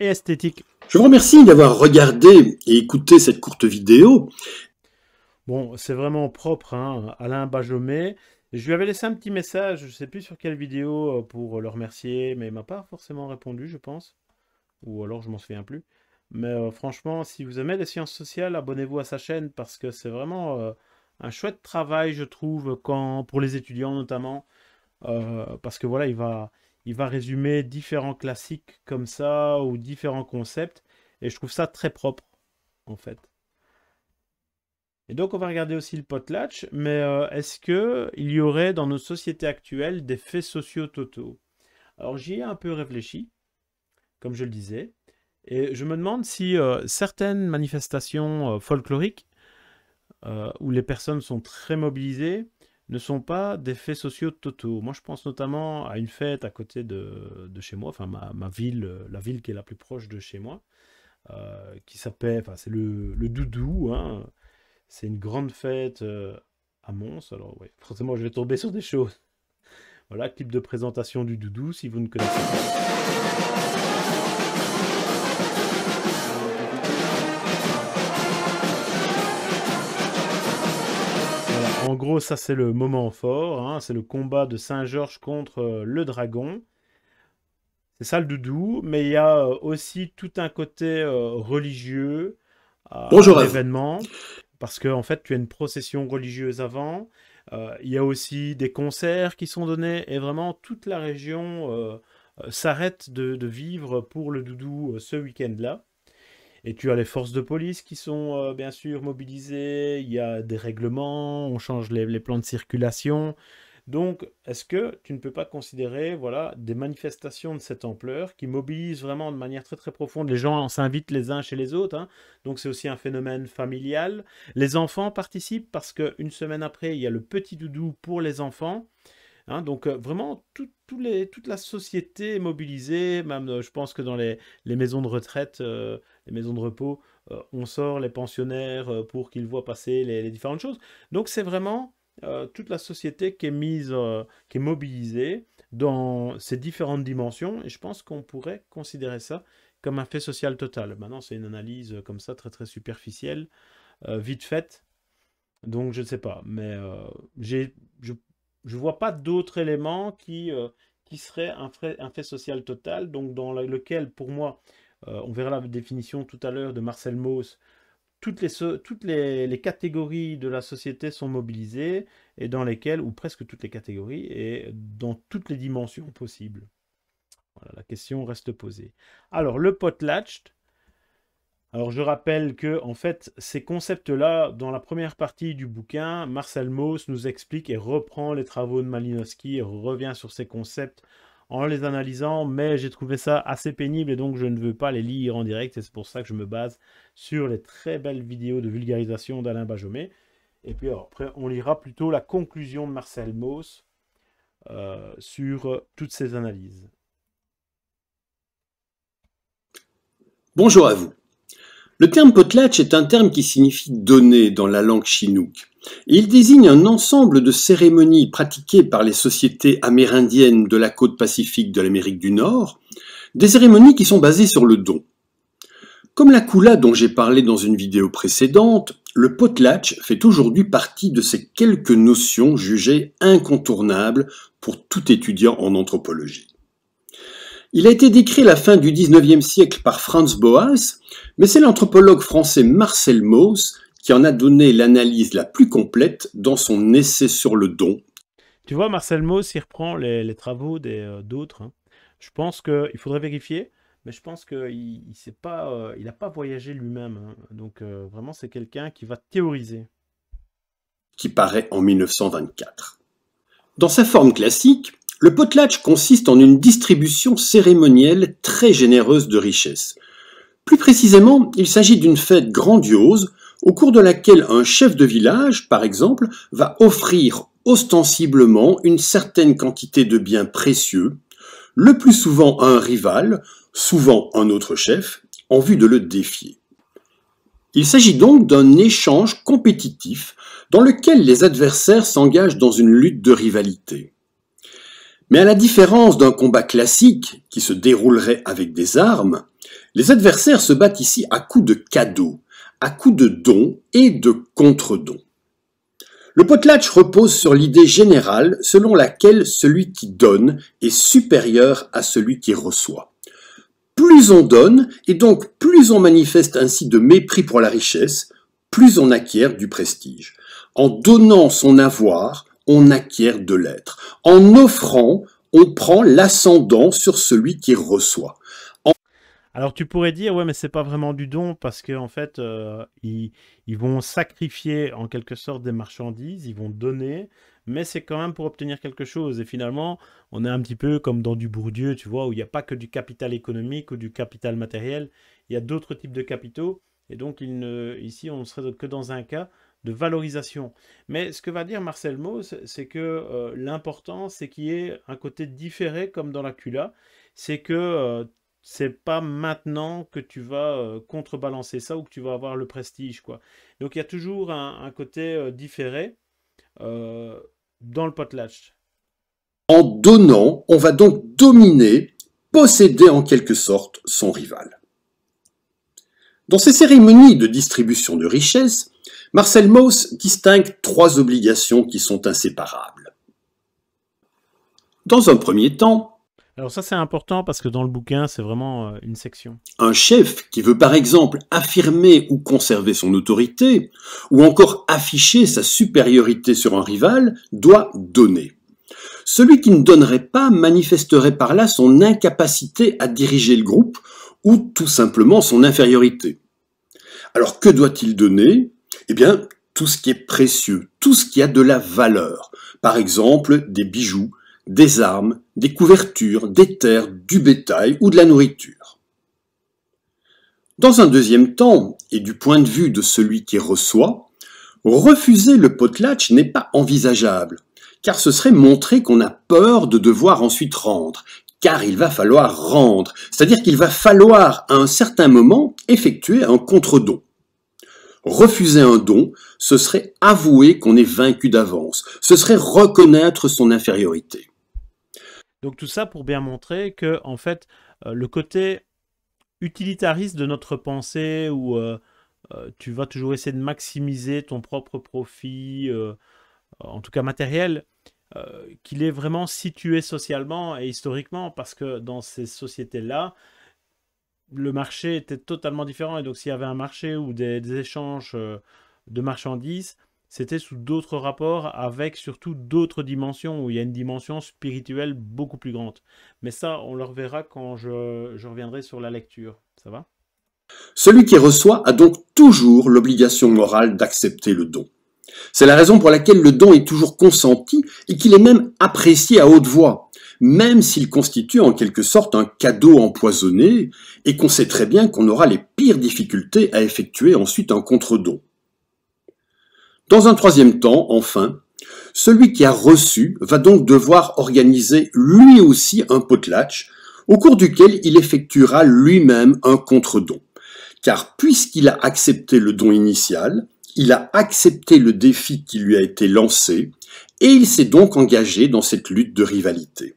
Et esthétique. Je vous remercie d'avoir regardé et écouté cette courte vidéo. Bon, c'est vraiment propre, hein, Alain Bajomet. Je lui avais laissé un petit message, je ne sais plus sur quelle vidéo, euh, pour le remercier, mais il m'a pas forcément répondu, je pense. Ou alors je m'en souviens plus. Mais euh, franchement, si vous aimez les sciences sociales, abonnez-vous à sa chaîne parce que c'est vraiment euh, un chouette travail, je trouve, quand, pour les étudiants notamment. Euh, parce que voilà, il va, il va résumer différents classiques comme ça ou différents concepts. Et je trouve ça très propre, en fait. Et donc, on va regarder aussi le potlatch. Mais est-ce qu'il y aurait dans nos sociétés actuelles des faits sociaux totaux Alors, j'y ai un peu réfléchi, comme je le disais. Et je me demande si euh, certaines manifestations euh, folkloriques, euh, où les personnes sont très mobilisées, ne sont pas des faits sociaux totaux. Moi, je pense notamment à une fête à côté de, de chez moi, enfin ma, ma, ville, la ville qui est la plus proche de chez moi, qui s'appelle, enfin c'est le, le, Doudou, hein. c'est une grande fête à Mons, alors oui, forcément je vais tomber sur des choses. voilà, clip de présentation du Doudou, si vous ne connaissez pas. en gros, ça c'est le moment fort, hein. c'est le combat de Saint-Georges contre euh, le dragon. C'est ça le doudou, mais il y a euh, aussi tout un côté euh, religieux à l'événement, parce qu'en fait, tu as une procession religieuse avant. Il y a aussi des concerts qui sont donnés, et vraiment toute la région s'arrête de, vivre pour le doudou ce week-end-là. Et tu as les forces de police qui sont euh, bien sûr mobilisées, il y a des règlements, on change les, plans de circulation. Donc, est-ce que tu ne peux pas considérer voilà, des manifestations de cette ampleur qui mobilisent vraiment de manière très très profonde Les gens s'invitent les uns chez les autres, hein. donc c'est aussi un phénomène familial. Les enfants participent parce qu'une semaine après, il y a le petit doudou pour les enfants. Hein. donc euh, vraiment, les, toute la société est mobilisée, même euh, je pense que dans les, maisons de retraite, les maisons de repos, euh, on sort les pensionnaires euh, pour qu'ils voient passer les, différentes choses. Donc c'est vraiment euh, toute la société qui est mise, qui est mobilisée dans ces différentes dimensions, et je pense qu'on pourrait considérer ça comme un fait social total. Maintenant, c'est une analyse comme ça, très très superficielle, vite faite, donc je ne sais pas, mais je ne vois pas d'autres éléments qui, qui seraient un fait, un fait, social total, donc dans lequel, pour moi, euh, on verra la définition tout à l'heure de Marcel Mauss. Toutes, les, catégories de la société sont mobilisées, et dans lesquelles, ou presque toutes les catégories, et dans toutes les dimensions possibles. la question reste posée. Alors, le potlatched, alors je rappelle que en fait ces concepts-là, dans la première partie du bouquin, Marcel Mauss nous explique et reprend les travaux de Malinowski et revient sur ces concepts en les analysant, mais j'ai trouvé ça assez pénible et donc je ne veux pas les lire en direct et c'est pour ça que je me base sur les très belles vidéos de vulgarisation d'Alain Bajomé. Et puis après, on lira plutôt la conclusion de Marcel Mauss euh, sur euh, toutes ces analyses. Bonjour à vous. Le terme potlatch est un terme qui signifie donner dans la langue chinook. Il désigne un ensemble de cérémonies pratiquées par les sociétés amérindiennes de la côte pacifique de l'Amérique du Nord, des cérémonies qui sont basées sur le don. Comme la coula dont j'ai parlé dans une vidéo précédente, le potlatch fait aujourd'hui partie de ces quelques notions jugées incontournables pour tout étudiant en anthropologie. Il a été décrit à la fin du XIXe siècle par Franz Boas, mais c'est l'anthropologue français Marcel Mauss qui en a donné l'analyse la plus complète dans son essai sur le don. Tu vois, Marcel Mauss, il reprend les, travaux euh, d'autres. Hein. Je pense qu'il faudrait vérifier, mais je pense qu'il n'a pas, euh, pas voyagé lui-même. Hein. Donc euh, vraiment, c'est quelqu'un qui va théoriser. Qui paraît en 1924. Dans sa forme classique, le potlatch consiste en une distribution cérémonielle très généreuse de richesses. Plus précisément, il s'agit d'une fête grandiose au cours de laquelle un chef de village, par exemple, va offrir ostensiblement une certaine quantité de biens précieux, le plus souvent à un rival, souvent un autre chef, en vue de le défier. Il s'agit donc d'un échange compétitif dans lequel les adversaires s'engagent dans une lutte de rivalité. Mais à la différence d'un combat classique qui se déroulerait avec des armes, les adversaires se battent ici à coups de cadeaux, à coups de dons et de contre-dons. Le potlatch repose sur l'idée générale selon laquelle celui qui donne est supérieur à celui qui reçoit. Plus on donne, et donc plus on manifeste ainsi de mépris pour la richesse, plus on acquiert du prestige. En donnant son avoir, on acquiert de l'être. En offrant, on prend l'ascendant sur celui qui reçoit. Alors tu pourrais dire, ouais, mais c'est pas vraiment du don parce qu'en en fait, euh, ils, vont sacrifier en quelque sorte des marchandises, ils vont donner, mais c'est quand même pour obtenir quelque chose. Et finalement, on est un petit peu comme dans du Bourdieu, tu vois, où il n'y a pas que du capital économique ou du capital matériel, il y a d'autres types de capitaux. Et donc, ici, on ne serait que dans un cas de valorisation. Mais ce que va dire Marcel Mauss, c'est que euh, l'important, c'est qu'il y ait un côté différé comme dans la CULA, c'est que euh, c'est pas maintenant que tu vas euh, contrebalancer ça ou que tu vas avoir le prestige. quoi. Donc il y a toujours un, un côté différé dans le potlatch. En donnant, on va donc dominer, posséder en quelque sorte son rival. Dans ces cérémonies de distribution de richesses, Marcel Mauss distingue trois obligations qui sont inséparables. Dans un premier temps, alors ça c'est important parce que dans le bouquin c'est vraiment euh, une section. Un chef qui veut par exemple affirmer ou conserver son autorité ou encore afficher sa supériorité sur un rival doit donner. Celui qui ne donnerait pas manifesterait par là son incapacité à diriger le groupe ou tout simplement son infériorité. Alors que doit-il donner eh bien, tout ce qui est précieux, tout ce qui a de la valeur. Par exemple, des bijoux, des armes, des couvertures, des terres, du bétail ou de la nourriture. Dans un deuxième temps, et du point de vue de celui qui reçoit, refuser le potlatch n'est pas envisageable, car ce serait montrer qu'on a peur de devoir ensuite rendre, car il va falloir rendre, c'est-à-dire qu'il va falloir à un certain moment effectuer un contre-don. Refuser un don, ce serait avouer qu'on est vaincu d'avance, ce serait reconnaître son infériorité. Donc tout ça pour bien montrer que, en fait, euh, le côté utilitariste de notre pensée, où euh, euh, tu vas toujours essayer de maximiser ton propre profit, en tout cas matériel, qu'il est vraiment situé socialement et historiquement, parce que dans ces sociétés-là, le marché était totalement différent. Et donc, s'il y avait un marché ou des, échanges euh, de marchandises, c'était sous d'autres rapports, avec surtout d'autres dimensions, où il y a une dimension spirituelle beaucoup plus grande. Mais ça, on le reverra quand je reviendrai sur la lecture. Ça va Celui qui reçoit a donc toujours l'obligation morale d'accepter le don. C'est la raison pour laquelle le don est toujours consenti et qu'il est même apprécié à haute voix même s'il constitue en quelque sorte un cadeau empoisonné, et qu'on sait très bien qu'on aura les pires difficultés à effectuer ensuite un contre-don. Dans un troisième temps, enfin, celui qui a reçu va donc devoir organiser lui aussi un potlatch, au cours duquel il effectuera lui-même un contre-don. Car puisqu'il a accepté le don initial, il a accepté le défi qui lui a été lancé, et il s'est donc engagé dans cette lutte de rivalité.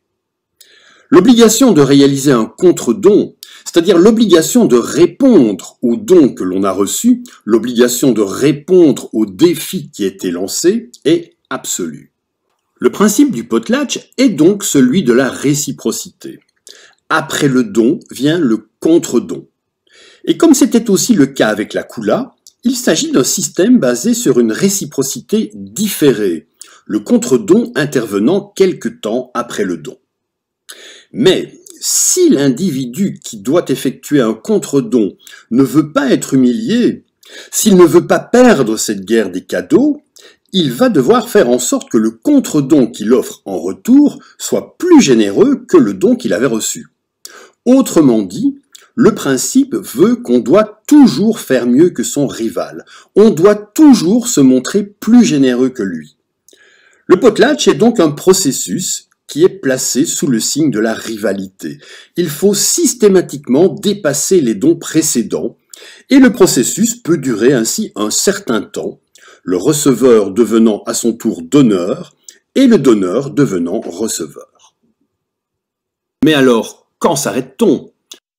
L'obligation de réaliser un contre-don, c'est-à-dire l'obligation de répondre au don que l'on a reçu, l'obligation de répondre au défi qui a été lancé, est absolue. Le principe du potlatch est donc celui de la réciprocité. Après le don vient le contre-don. Et comme c'était aussi le cas avec la coula, il s'agit d'un système basé sur une réciprocité différée, le contre-don intervenant quelque temps après le don. Mais si l'individu qui doit effectuer un contre-don ne veut pas être humilié, s'il ne veut pas perdre cette guerre des cadeaux, il va devoir faire en sorte que le contre-don qu'il offre en retour soit plus généreux que le don qu'il avait reçu. Autrement dit, le principe veut qu'on doit toujours faire mieux que son rival, on doit toujours se montrer plus généreux que lui. Le potlatch est donc un processus qui est placé sous le signe de la rivalité. Il faut systématiquement dépasser les dons précédents et le processus peut durer ainsi un certain temps, le receveur devenant à son tour donneur et le donneur devenant receveur. Mais alors, quand s'arrête-t-on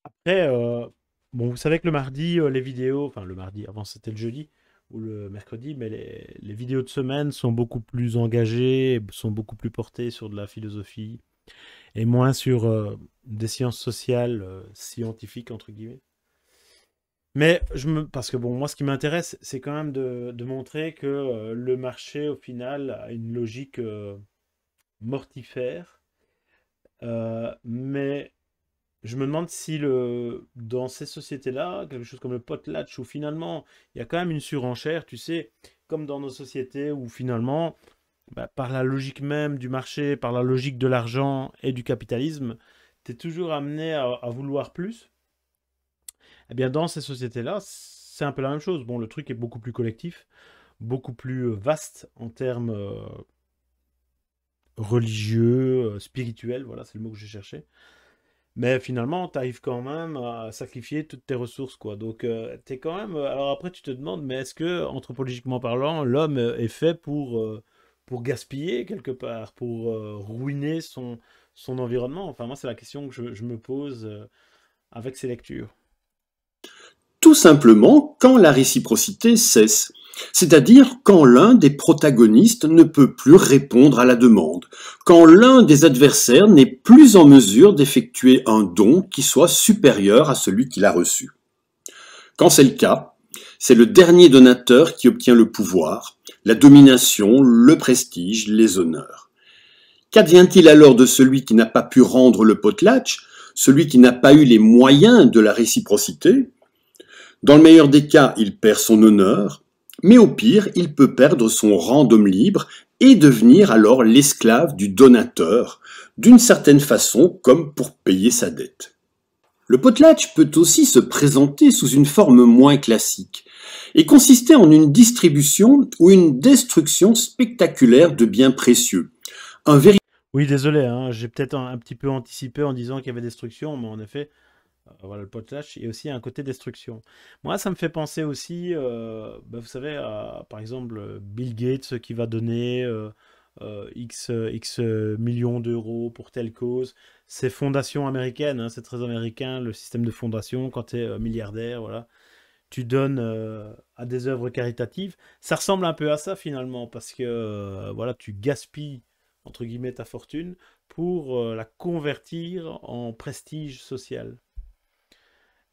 Après, euh, bon, vous savez que le mardi, euh, les vidéos, enfin le mardi, avant c'était le jeudi, le mercredi, mais les, vidéos de semaine sont beaucoup plus engagées, sont beaucoup plus portées sur de la philosophie et moins sur euh, des sciences sociales euh, scientifiques, entre guillemets. Mais je me... parce que bon, moi, ce qui m'intéresse, c'est quand même de, montrer que euh, le marché, au final, a une logique mortifère, mais je me demande si le, dans ces sociétés-là, quelque chose comme le potlatch, où finalement il y a quand même une surenchère, tu sais, comme dans nos sociétés où finalement, bah, par la logique même du marché, par la logique de l'argent et du capitalisme, tu es toujours amené à, vouloir plus. Eh bien, dans ces sociétés-là, c'est un peu la même chose. Bon, le truc est beaucoup plus collectif, beaucoup plus euh, vaste en termes euh, religieux, euh, spirituels, voilà, c'est le mot que j'ai cherché. Mais finalement, tu arrives quand même à sacrifier toutes tes ressources, quoi. Donc, euh, quand même. Euh, alors après, tu te demandes, mais est-ce que, anthropologiquement parlant, l'homme euh, est fait pour, pour gaspiller quelque part, pour ruiner son, son environnement Enfin, moi, c'est la question que je, je me pose avec ces lectures. Tout simplement, quand la réciprocité cesse. C'est-à-dire quand l'un des protagonistes ne peut plus répondre à la demande, quand l'un des adversaires n'est plus en mesure d'effectuer un don qui soit supérieur à celui qu'il a reçu. Quand c'est le cas, c'est le dernier donateur qui obtient le pouvoir, la domination, le prestige, les honneurs. Qu'advient-il alors de celui qui n'a pas pu rendre le potlatch, celui qui n'a pas eu les moyens de la réciprocité Dans le meilleur des cas, il perd son honneur, mais au pire, il peut perdre son rang d'homme libre et devenir alors l'esclave du donateur, d'une certaine façon comme pour payer sa dette. Le potlatch peut aussi se présenter sous une forme moins classique, et consister en une distribution ou une destruction spectaculaire de biens précieux. Oui, désolé, hein, j'ai peut-être un, petit peu anticipé en disant qu'il y avait destruction, mais en effet, euh, voilà, le potlatch et aussi un côté destruction. Moi, ça me fait penser aussi, euh, bah, vous savez, par exemple, Bill Gates qui va donner euh, X, X millions d'euros pour telle cause. Ces fondations américaines, hein, c'est très américain, le système de fondation, quand tu es milliardaire, voilà. Tu donnes à des œuvres caritatives. Ça ressemble un peu à ça finalement, parce que voilà, tu gaspilles entre guillemets ta fortune pour la convertir en prestige social.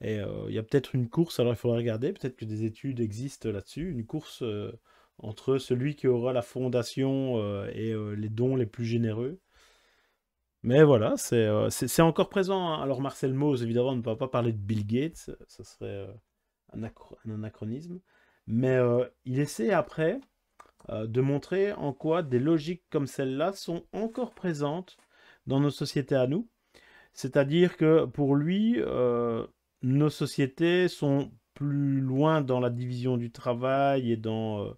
Et euh, il y a peut-être une course, alors il faudrait regarder, peut-être que des études existent là-dessus, une course euh, entre celui qui aura la fondation euh, et les dons les plus généreux. Mais voilà, c'est encore présent. Hein. Alors Marcel Mauss, évidemment, on ne va pas parler de Bill Gates, ça serait un, un, anachronisme. Mais il essaie après de montrer en quoi des logiques comme celle-là sont encore présentes dans nos sociétés à nous. C'est-à-dire que pour lui, nos sociétés sont plus loin dans la division du travail et euh,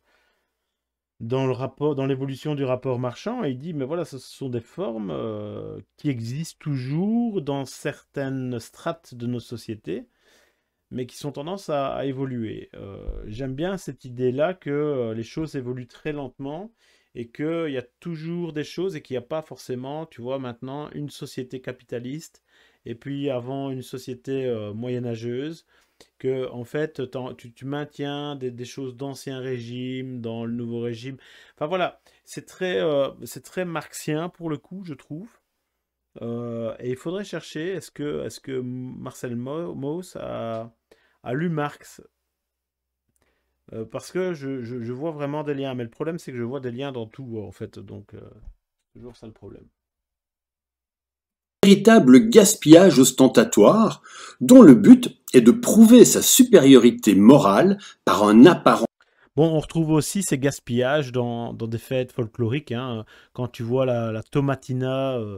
dans, l'évolution du rapport marchand. Et il dit, mais voilà, ce sont des formes euh, qui existent toujours dans certaines strates de nos sociétés, mais qui sont tendance à, évoluer. Euh, j'aime bien cette idée-là que les choses évoluent très lentement et qu'il y a toujours des choses et qu'il n'y a pas forcément, tu vois, maintenant une société capitaliste et puis avant une société euh, moyenâgeuse, que en fait tu, tu, maintiens des, choses d'ancien régime dans le nouveau régime. Enfin voilà, c'est très, euh, c'est très marxien pour le coup, je trouve. Euh, et il faudrait chercher, est-ce que, est que Marcel Mauss a, a lu Marx parce que je, je, je, vois vraiment des liens, mais le problème c'est que je vois des liens dans tout en fait, donc toujours ça le problème véritable gaspillage ostentatoire dont le but est de prouver sa supériorité morale par un apparent Bon, on retrouve aussi ces gaspillages dans, des fêtes folkloriques. Hein. Quand tu vois la, tomatina, euh,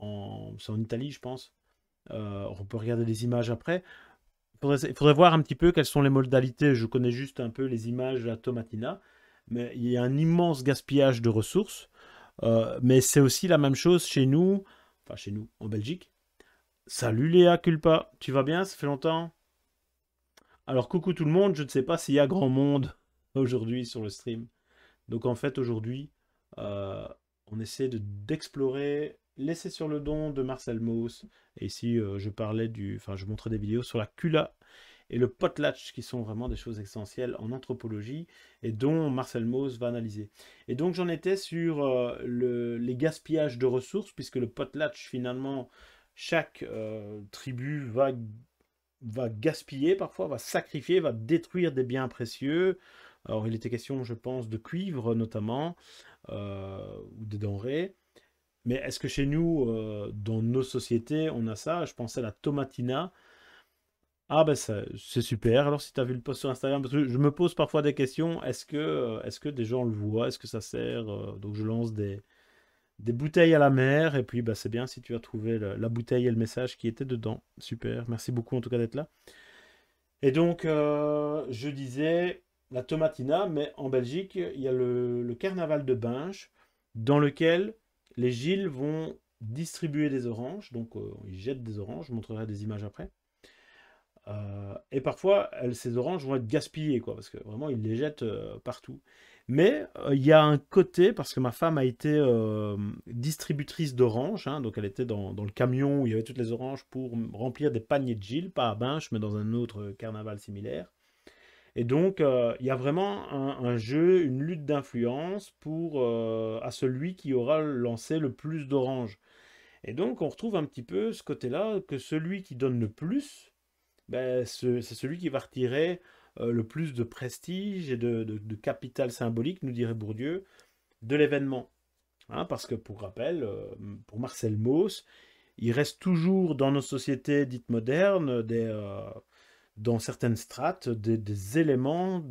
en, c'est en Italie, je pense. Euh, on peut regarder les images après. Il faudrait, voir un petit peu quelles sont les modalités. Je connais juste un peu les images de la tomatina. Mais il y a un immense gaspillage de ressources. Euh, mais c'est aussi la même chose chez nous chez nous, en Belgique. Salut Léa Culpa, tu vas bien Ça fait longtemps Alors coucou tout le monde, je ne sais pas s'il y a grand monde aujourd'hui sur le stream. Donc en fait aujourd'hui, euh, on essaie d'explorer l'essai sur le don de Marcel Mauss. Et ici euh, je parlais du, enfin je montrais des vidéos sur la cula et le potlatch, qui sont vraiment des choses essentielles en anthropologie, et dont Marcel Mauss va analyser. Et donc j'en étais sur euh, les gaspillages de ressources, puisque le potlatch, finalement, chaque euh, tribu va, gaspiller parfois, va sacrifier, va détruire des biens précieux. Alors il était question, je pense, de cuivre notamment, euh, ou des denrées. Mais est-ce que chez nous, dans nos sociétés, on a ça Je pensais à la tomatina, ah ben c'est super. Alors si tu as vu le post sur Instagram, parce que je me pose parfois des questions, est-ce que, euh, que des gens le voient, est-ce que ça sert euh, Donc je lance des, des bouteilles à la mer, et puis bah, c'est bien si tu as trouvé la bouteille et le message qui était dedans. Super, merci beaucoup en tout cas d'être là. Et donc euh, je disais la tomatina, mais en Belgique, il y a le, carnaval de Binge, dans lequel les Gilles vont distribuer des oranges, donc ils jettent des oranges, je montrerai des images après. Euh, et parfois, elles, ces oranges vont être gaspillées, quoi, parce que vraiment, ils les jettent euh, partout. Mais euh, il y a un côté, parce que ma femme a été distributrice d'oranges, hein, donc elle était dans, le camion où il y avait toutes les oranges pour remplir des paniers de Gilles, pas à Binche, mais dans un autre carnaval similaire. Et donc, il y a vraiment un, jeu, une lutte d'influence pour à celui qui aura lancé le plus d'oranges. Et donc, on retrouve un petit peu ce côté-là, que celui qui donne le plus ben, c'est celui qui va retirer euh, le plus de prestige et de, capital symbolique, nous dirait Bourdieu, de l'événement. Hein, parce que, pour rappel, euh, pour Marcel Mauss, il reste toujours dans nos sociétés dites modernes, euh, dans certaines strates, des, éléments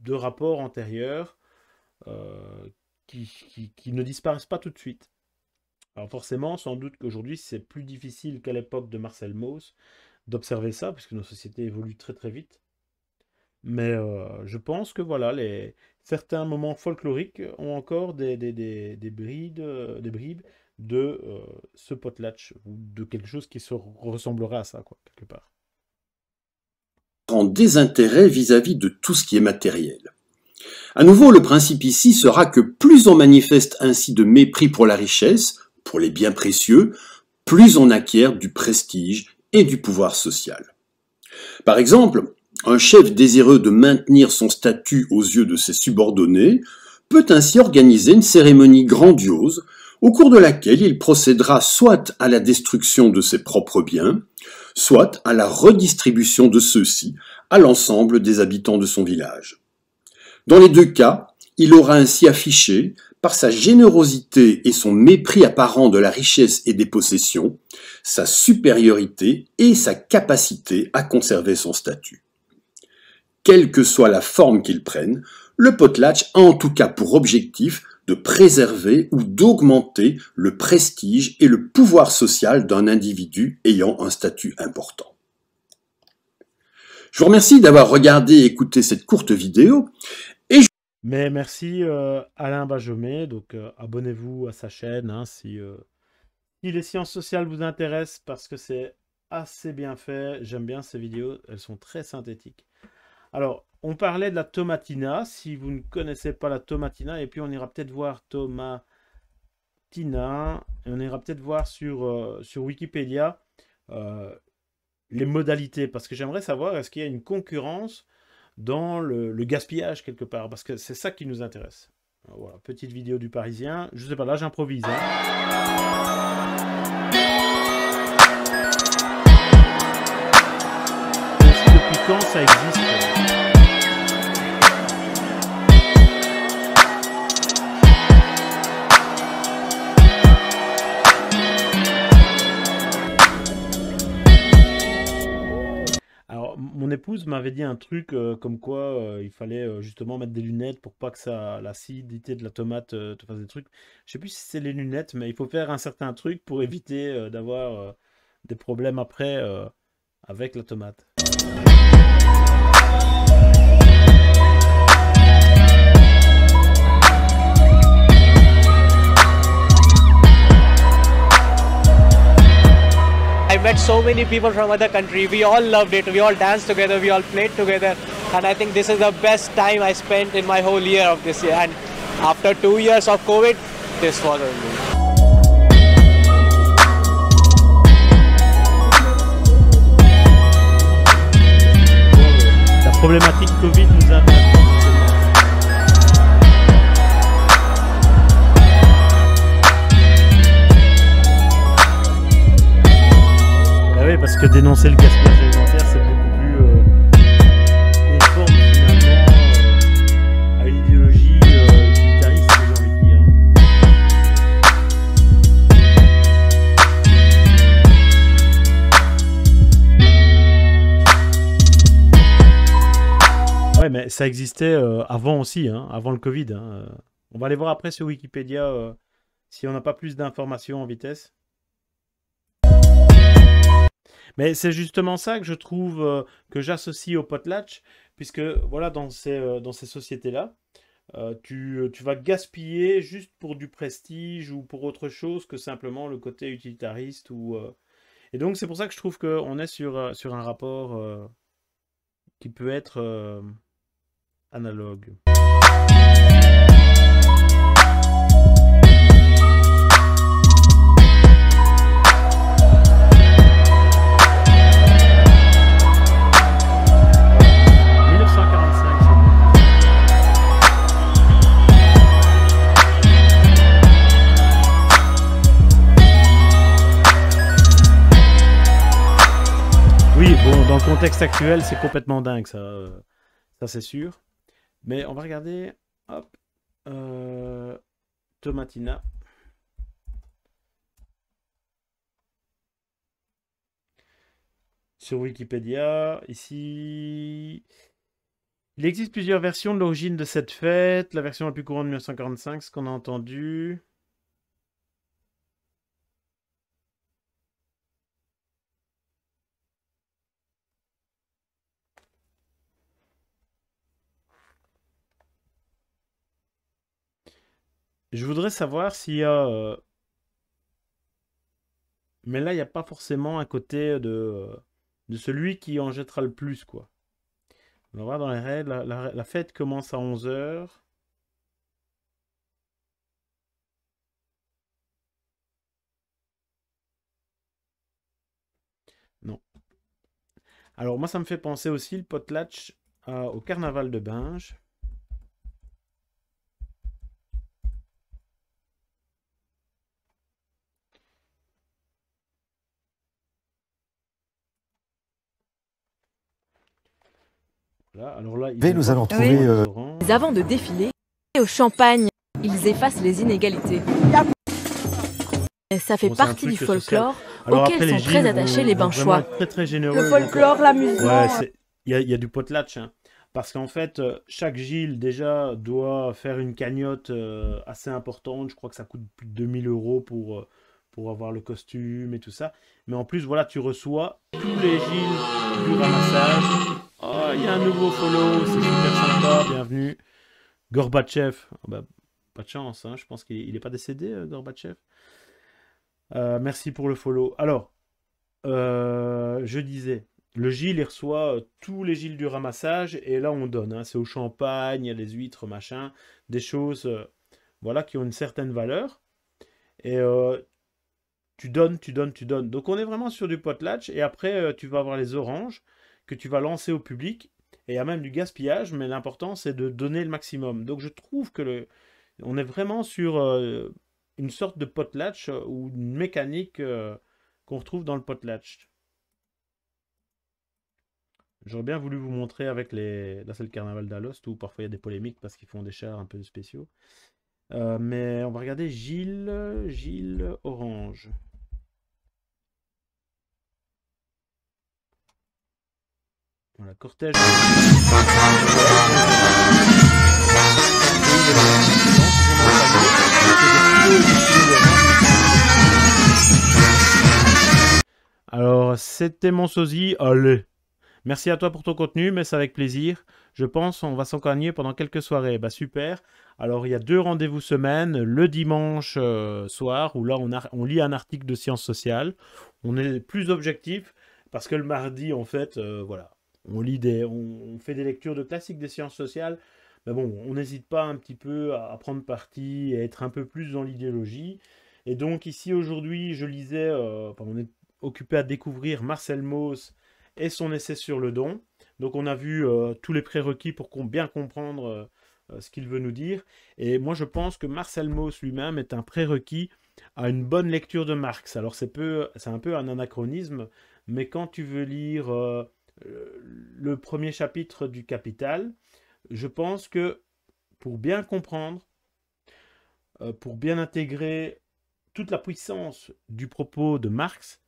de rapport antérieurs qui, qui ne disparaissent pas tout de suite. Alors forcément, sans doute qu'aujourd'hui, c'est plus difficile qu'à l'époque de Marcel Mauss, d'observer ça, puisque nos sociétés évoluent très très vite. Mais euh, je pense que voilà, les... certains moments folkloriques ont encore des, des, brides, euh, des bribes de euh, ce potlatch, ou de quelque chose qui se ressemblera à ça, quoi, quelque part. En désintérêt vis à -vis de tout ce qui est matériel. À nouveau, le principe ici sera que plus on manifeste ainsi de mépris pour la richesse, pour les biens précieux, plus on acquiert du prestige et du pouvoir social. Par exemple, un chef désireux de maintenir son statut aux yeux de ses subordonnés peut ainsi organiser une cérémonie grandiose au cours de laquelle il procédera soit à la destruction de ses propres biens, soit à la redistribution de ceux-ci à l'ensemble des habitants de son village. Dans les deux cas, il aura ainsi affiché, par sa générosité et son mépris apparent de la richesse et des possessions, sa supériorité et sa capacité à conserver son statut. Quelle que soit la forme qu'il prenne, le potlatch a en tout cas pour objectif de préserver ou d'augmenter le prestige et le pouvoir social d'un individu ayant un statut important. Je vous remercie d'avoir regardé et écouté cette courte vidéo. Mais merci euh, Alain Bajomet. Donc euh, abonnez-vous à sa chaîne hein, si, euh, si, les sciences sociales vous intéressent parce que c'est assez bien fait. J'aime bien ces vidéos, elles sont très synthétiques. Alors, on parlait de la tomatina. Si vous ne connaissez pas la tomatina, et puis on ira peut-être voir tomatina, et on ira peut-être voir sur, sur Wikipédia les modalités parce que j'aimerais savoir est-ce qu'il y a une concurrence dans le, gaspillage quelque part, parce que c'est ça qui nous intéresse. petite vidéo du Parisien. Je sais pas, là j'improvise. Hein. Depuis quand ça existe épouse m'avait dit un truc euh, comme quoi euh, il fallait euh, justement mettre des lunettes pour pas que ça, l'acidité de la tomate te fasse des trucs. Je sais plus si c'est les lunettes, mais il faut faire un certain truc pour éviter d'avoir des problèmes après avec la tomate. met so many people from other country. We all loved it. We all danced together. We all played together. And I think this is the best time I spent in my whole year of this year. And after two years of COVID, this was The problematic Covid nous a parce que dénoncer le gaspillage alimentaire, c'est beaucoup plus euh, conforme finalement euh, à une idéologie euh, utilitariste, j'ai envie de dire. Hein. Ouais, mais ça existait avant aussi, hein, avant le Covid. Hein, on va aller voir après sur Wikipédia si on n'a pas plus d'informations en vitesse. Mais c'est justement ça que je trouve euh, que j'associe au potlatch, puisque voilà, dans ces, euh, ces sociétés-là, euh, tu, vas gaspiller juste pour du prestige ou pour autre chose que simplement le côté utilitariste. Ou, Et donc c'est pour ça que je trouve qu'on est sur, sur un rapport qui peut être analogue. dans le contexte actuel, c'est complètement dingue, ça. Euh, ça, c'est sûr. Mais on va regarder. Hop. Euh, tomatina. Sur Wikipédia, ici. Il existe plusieurs versions de l'origine de cette fête. La version la plus courante de 1945, ce qu'on a entendu. Je voudrais savoir s'il y a... Euh, mais là, il n'y a pas forcément un côté de, euh, de celui qui en jettera le plus, quoi. On va voir dans les règles. La, fête commence à 11h. Non. Alors moi, ça me fait penser aussi le potlatch au carnaval de Binge. Là, alors nous allons trouver. Euh, avant de défiler, au champagne, ils effacent les inégalités. ça fait partie du folklore auquel sont très attachés les Banchois le folklore, euh, la musique. il y, a du potlatch. Hein. Parce qu'en fait, euh, chaque Gilles, déjà, doit faire une cagnotte assez importante. Je crois que ça coûte plus de 2000 euros pour, pour avoir le costume et tout ça. Mais en plus, voilà, tu reçois tous les giles du ramassage. Ah, il y a un nouveau follow, c'est super sympa, bienvenue. Gorbatchev, ah bah, pas de chance, hein. je pense qu'il n'est pas décédé, euh, Gorbatchev. Euh, merci pour le follow. Alors, euh, je disais, le gil, il reçoit tous les gils du ramassage, et là, on donne. Hein. c'est au champagne, les huîtres, machin, des choses voilà, qui ont une certaine valeur. Et tu donnes, tu donnes, tu donnes. Donc, on est vraiment sur du potlatch, et après, tu vas avoir les oranges que tu vas lancer au public. Et il y a même du gaspillage, mais l'important, c'est de donner le maximum. Donc je trouve que le... on est vraiment sur euh, une sorte de potlatch euh, ou une mécanique euh, qu'on retrouve dans le potlatch. J'aurais bien voulu vous montrer avec les... Là, c'est carnaval d'Alost, où parfois il y a des polémiques parce qu'ils font des chars un peu spéciaux. mais on va regarder Gilles, Gilles Orange. Alors, c'était mon sosie. Allez. Merci à toi pour ton contenu, mais c'est avec plaisir. Je pense on va s'encagner pendant quelques soirées. Bah super. Alors il y a deux rendez-vous semaine, le dimanche euh, soir où là on, lit un article de sciences sociales. On est plus objectif parce que le mardi en fait, euh, voilà, on lit on, fait des lectures de classiques des sciences sociales, mais bon, on n'hésite pas un petit peu à, prendre parti, à être un peu plus dans l'idéologie. Et donc ici aujourd'hui, je lisais, euh, on est occupé à découvrir Marcel Mauss et son essai sur le don. Donc on a vu euh, tous les prérequis pour qu'on bien comprendre euh, ce qu'il veut nous dire. Et moi je pense que Marcel Mauss lui-même est un prérequis à une bonne lecture de Marx. Alors c'est un peu un anachronisme, mais quand tu veux lire le premier chapitre du Capital, je pense que pour bien comprendre, euh, pour bien intégrer toute la puissance du propos de Marx,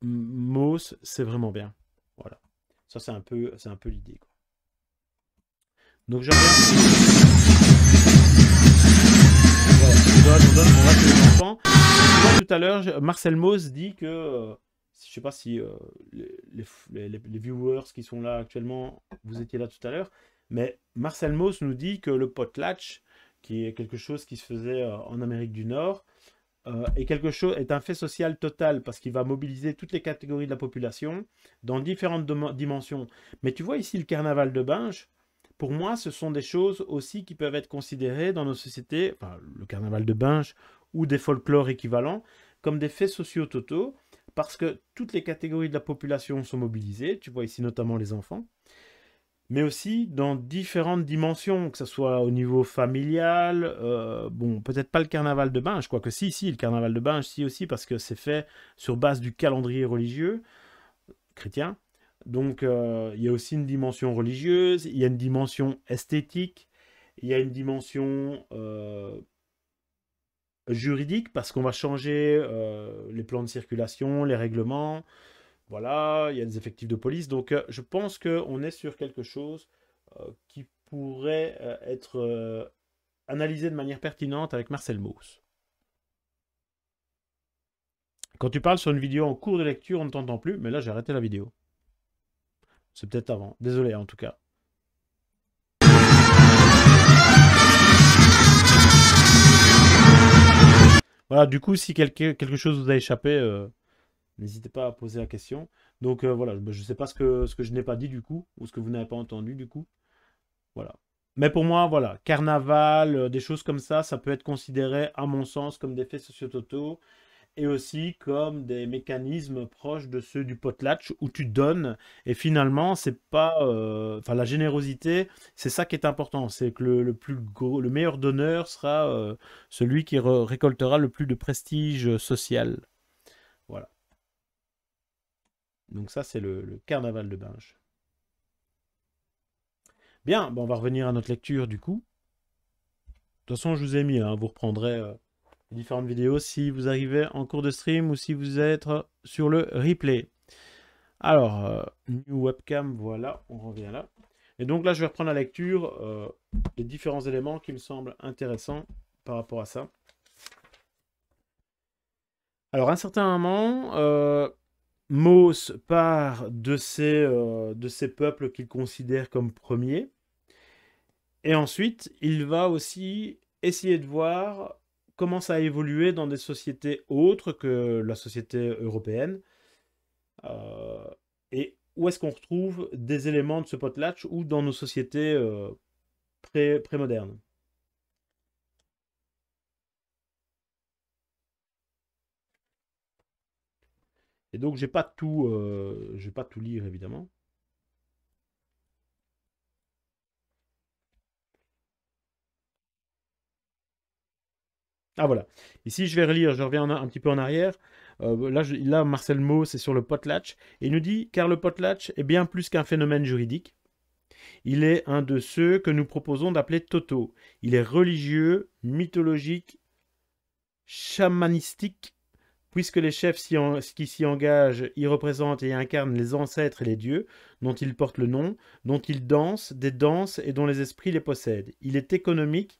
Mauss, c'est vraiment bien. Voilà. Ça, c'est un peu, c'est un peu l'idée. Donc, Voilà, je Tout à l'heure, Marcel Mauss dit que euh, je sais pas si euh, les, viewers qui sont là actuellement, vous étiez là tout à l'heure, mais Marcel Mauss nous dit que le potlatch, qui est quelque chose qui se faisait euh, en Amérique du Nord, euh, est, quelque chose, est un fait social total parce qu'il va mobiliser toutes les catégories de la population dans différentes dimensions. Mais tu vois ici le carnaval de Binge, pour moi, ce sont des choses aussi qui peuvent être considérées dans nos sociétés, le carnaval de Binge ou des folklores équivalents, comme des faits sociaux totaux parce que toutes les catégories de la population sont mobilisées, tu vois ici notamment les enfants, mais aussi dans différentes dimensions, que ce soit au niveau familial, euh, bon, peut-être pas le carnaval de crois que si, si, le carnaval de Binge, si aussi, parce que c'est fait sur base du calendrier religieux chrétien, donc euh, il y a aussi une dimension religieuse, il y a une dimension esthétique, il y a une dimension... Euh, juridique parce qu'on va changer euh, les plans de circulation, les règlements. Voilà, il y a des effectifs de police. Donc, euh, je pense qu'on est sur quelque chose euh, qui pourrait être analysé de manière pertinente avec Marcel Mauss. Quand tu parles sur une vidéo en cours de lecture, on ne t'entend plus, mais là j'ai arrêté la vidéo. C'est peut-être avant. Désolé en tout cas. Voilà, du coup, si quelque, chose vous a échappé, euh, n'hésitez pas à poser la question. Donc euh, voilà, bah, je ne sais pas ce que, ce que je n'ai pas dit du coup, ou ce que vous n'avez pas entendu du coup. Voilà. Mais pour moi, voilà, carnaval, euh, des choses comme ça, ça peut être considéré, à mon sens, comme des faits sociaux et aussi comme des mécanismes proches de ceux du potlatch où tu donnes et finalement c'est pas euh, enfin la générosité c'est ça qui est important c'est que le, plus le meilleur donneur sera euh, celui qui récoltera le plus de prestige social voilà donc ça c'est le, carnaval de Binge bien on va revenir à notre lecture du coup de toute façon je vous ai mis hein, vous reprendrez euh, différentes vidéos si vous arrivez en cours de stream ou si vous êtes euh, sur le replay. Alors, euh, new webcam, voilà, on revient là. Et donc là, je vais reprendre la lecture euh, des différents éléments qui me semblent intéressants par rapport à ça. Alors, à un certain moment, Moss part de ces, de ces peuples qu'il considère comme premiers. Et ensuite, il va aussi essayer de voir commence à évoluer dans des sociétés autres que la société européenne. Euh, et où est-ce qu'on retrouve des éléments de ce potlatch ou dans nos sociétés euh, pré modernes Et donc, j'ai pas tout, euh, pas tout lire évidemment. Ah voilà. Ici, je vais relire, je reviens un, petit peu en arrière. Euh, là, là, Marcel Mo c'est sur le potlatch. il nous dit, car le potlatch est bien plus qu'un phénomène juridique. Il est un de ceux que nous proposons d'appeler Toto. Il est religieux, mythologique, chamanistique, puisque les chefs qui s'y engagent y représentent et incarnent les ancêtres et les dieux, dont ils portent le nom, dont ils dansent, des danses et dont les esprits les possèdent. Il est économique,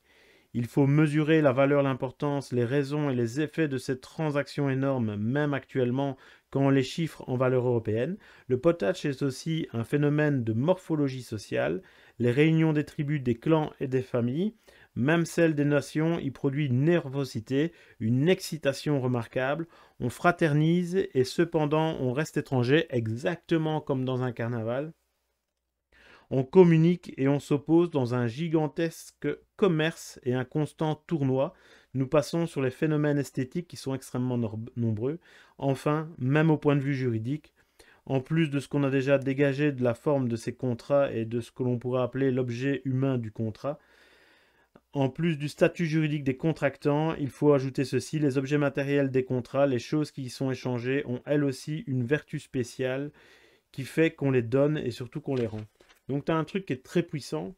il faut mesurer la valeur, l'importance, les raisons et les effets de cette transaction énorme, même actuellement, quand on les chiffre en valeur européenne. Le potage est aussi un phénomène de morphologie sociale. Les réunions des tribus, des clans et des familles, même celles des nations, y produit une nervosité, une excitation remarquable. On fraternise et cependant on reste étranger, exactement comme dans un carnaval. On communique et on s'oppose dans un gigantesque commerce et un constant tournoi. Nous passons sur les phénomènes esthétiques qui sont extrêmement nombreux. Enfin, même au point de vue juridique, en plus de ce qu'on a déjà dégagé de la forme de ces contrats et de ce que l'on pourrait appeler l'objet humain du contrat, en plus du statut juridique des contractants, il faut ajouter ceci, les objets matériels des contrats, les choses qui y sont échangées ont elles aussi une vertu spéciale qui fait qu'on les donne et surtout qu'on les rend. Donc tu as un truc qui est très puissant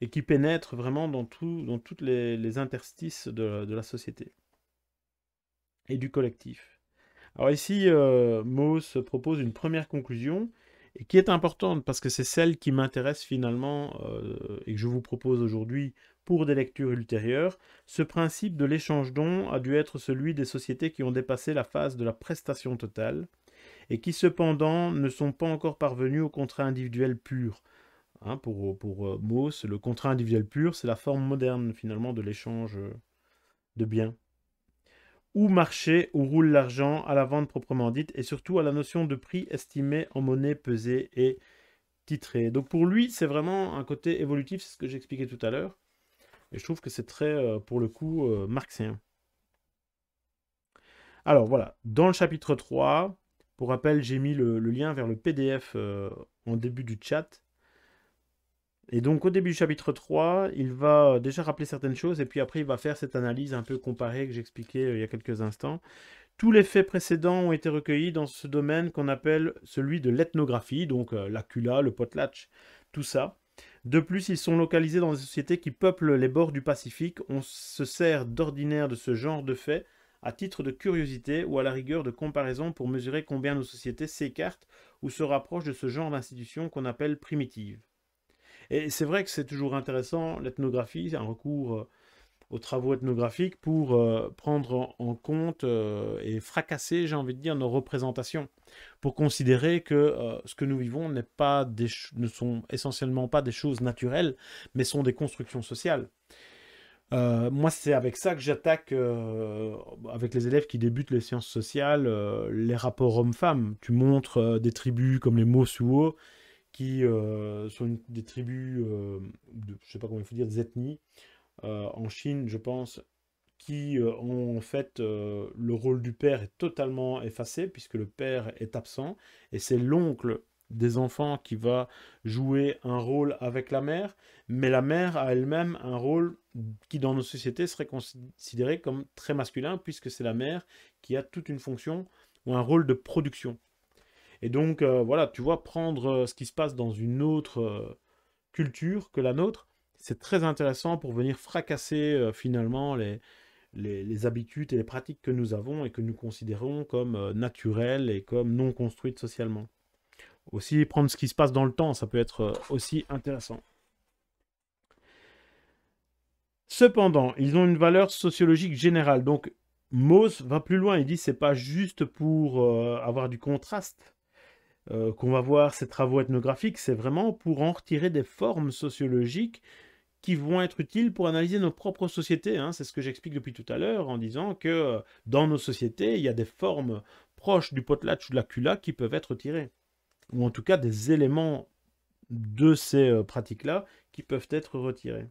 et qui pénètre vraiment dans, tout, toutes les, interstices de, la société et du collectif. Alors ici, euh, Mauss propose une première conclusion et qui est importante parce que c'est celle qui m'intéresse finalement euh, et que je vous propose aujourd'hui pour des lectures ultérieures, ce principe de l'échange-don a dû être celui des sociétés qui ont dépassé la phase de la prestation totale, et qui cependant ne sont pas encore parvenues au contrat individuel pur, Hein, pour pour euh, Mauss, le contrat individuel pur, c'est la forme moderne finalement de l'échange euh, de biens. Où marché, où roule l'argent, à la vente proprement dite, et surtout à la notion de prix estimé en monnaie pesée et titrée. Donc pour lui, c'est vraiment un côté évolutif, c'est ce que j'expliquais tout à l'heure. Et je trouve que c'est très, euh, pour le coup, marxien. Alors voilà, dans le chapitre 3, pour rappel, j'ai mis le, lien vers le PDF en début du chat. Et donc au début du chapitre 3, il va euh, déjà rappeler certaines choses, et puis après il va faire cette analyse un peu comparée que j'expliquais euh, il y a quelques instants. Tous les faits précédents ont été recueillis dans ce domaine qu'on appelle celui de l'ethnographie, donc euh, la cula, le potlatch, tout ça. De plus, ils sont localisés dans des sociétés qui peuplent les bords du Pacifique. On se sert d'ordinaire de ce genre de faits à titre de curiosité ou à la rigueur de comparaison pour mesurer combien nos sociétés s'écartent ou se rapprochent de ce genre d'institutions qu'on appelle primitives. Et c'est vrai que c'est toujours intéressant, l'ethnographie, un recours euh, aux travaux ethnographiques pour euh, prendre en compte euh, et fracasser, j'ai envie de dire, nos représentations, pour considérer que ce que nous vivons pas ne sont essentiellement pas des choses naturelles, mais sont des constructions sociales. moi, c'est avec ça que j'attaque, avec les élèves qui débutent les sciences sociales, les rapports hommes-femmes. Tu montres des tribus comme les Mosuo, qui euh, sont des tribus, je euh, je sais pas comment il faut dire, des ethnies, euh, en Chine, je pense, qui ont en fait le rôle du père est totalement effacé puisque le père est absent et c'est l'oncle des enfants qui va jouer un rôle avec la mère, mais la mère a elle-même un rôle qui dans nos sociétés serait considéré comme très masculin puisque c'est la mère qui a toute une fonction ou un rôle de production. Et donc, euh, voilà, tu vois, prendre euh, ce qui se passe dans une autre euh, culture que la nôtre, c'est très intéressant pour venir fracasser finalement les, habitudes et les pratiques que nous avons et que nous considérons comme naturelles et comme non construites socialement. Aussi, prendre ce qui se passe dans le temps, ça peut être aussi intéressant. Cependant, ils ont une valeur sociologique générale. Donc, Mauss va plus loin. Il dit que ce n'est pas juste pour avoir du contraste, euh, qu'on va voir ces travaux ethnographiques, c'est vraiment pour en retirer des formes sociologiques qui vont être utiles pour analyser nos propres sociétés. Hein. C'est ce que j'explique depuis tout à l'heure en disant que euh, dans nos sociétés, il y a des formes proches du potlatch ou de la cula qui peuvent être tirées. Ou en tout cas des éléments de ces euh, pratiques-là qui peuvent être retirés.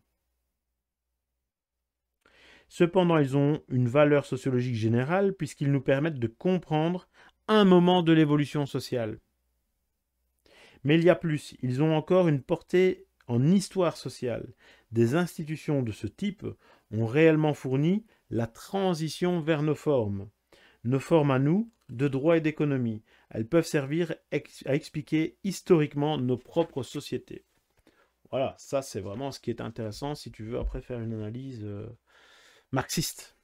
Cependant, ils ont une valeur sociologique générale puisqu'ils nous permettent de comprendre un moment de l'évolution sociale. Mais il y a plus, ils ont encore une portée en histoire sociale. Des institutions de ce type ont réellement fourni la transition vers nos formes. Nos formes à nous, de droit et d'économie. Elles peuvent servir à expliquer historiquement nos propres sociétés. Voilà, ça c'est vraiment ce qui est intéressant si tu veux après faire une analyse euh, marxiste.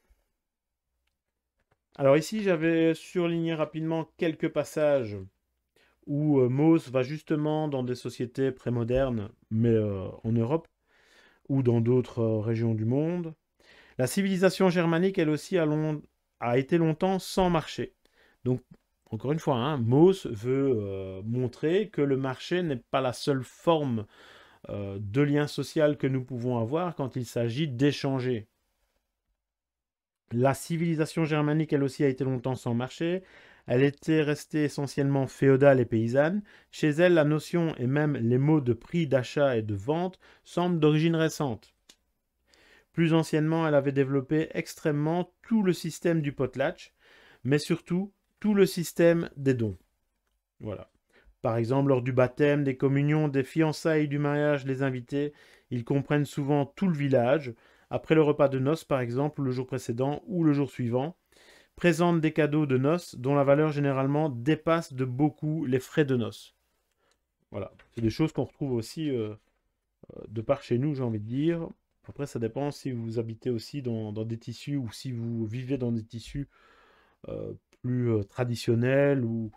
Alors ici, j'avais surligné rapidement quelques passages où euh, Mauss va justement dans des sociétés prémodernes, mais euh, en Europe, ou dans d'autres euh, régions du monde. La civilisation germanique, elle aussi, a, été longtemps sans marché. Donc, encore une fois, hein, veut montrer que le marché n'est pas la seule forme de lien social que nous pouvons avoir quand il s'agit d'échanger. La civilisation germanique, elle aussi, a été longtemps sans marché. Elle était restée essentiellement féodale et paysanne. Chez elle, la notion et même les mots de prix d'achat et de vente semblent d'origine récente. Plus anciennement, elle avait développé extrêmement tout le système du potlatch, mais surtout tout le système des dons. Voilà. Par exemple, lors du baptême, des communions, des fiançailles, du mariage, les invités, ils comprennent souvent tout le village, après le repas de noces par exemple, le jour précédent ou le jour suivant, présente des cadeaux de noces dont la valeur généralement dépasse de beaucoup les frais de noces. Voilà, c'est des choses qu'on retrouve aussi euh, euh, de par chez nous, j'ai envie de dire. Après, ça dépend si vous habitez aussi dans, des tissus ou si vous vivez dans des tissus euh, plus traditionnels ou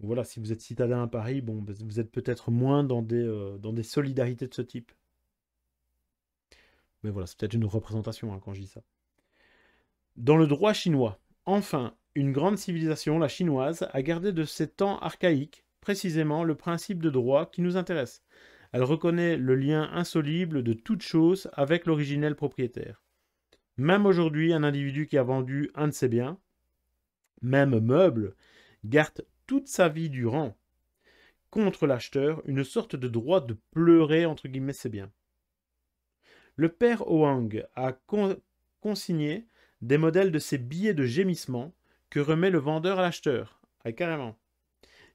voilà, si vous êtes citadin à Paris, bon, ben, vous êtes peut-être moins dans des, dans des solidarités de ce type. Mais voilà, c'est peut-être une représentation hein, quand je dis ça. Dans le droit chinois, Enfin, une grande civilisation, la chinoise, a gardé de ses temps archaïques précisément le principe de droit qui nous intéresse. Elle reconnaît le lien insoluble de toute chose avec l'originel propriétaire. Même aujourd'hui, un individu qui a vendu un de ses biens, même meuble, garde toute sa vie durant, contre l'acheteur, une sorte de droit de pleurer entre guillemets ses biens. Le père Oang a consigné des modèles de ces billets de gémissement que remet le vendeur à l'acheteur. Ah, carrément.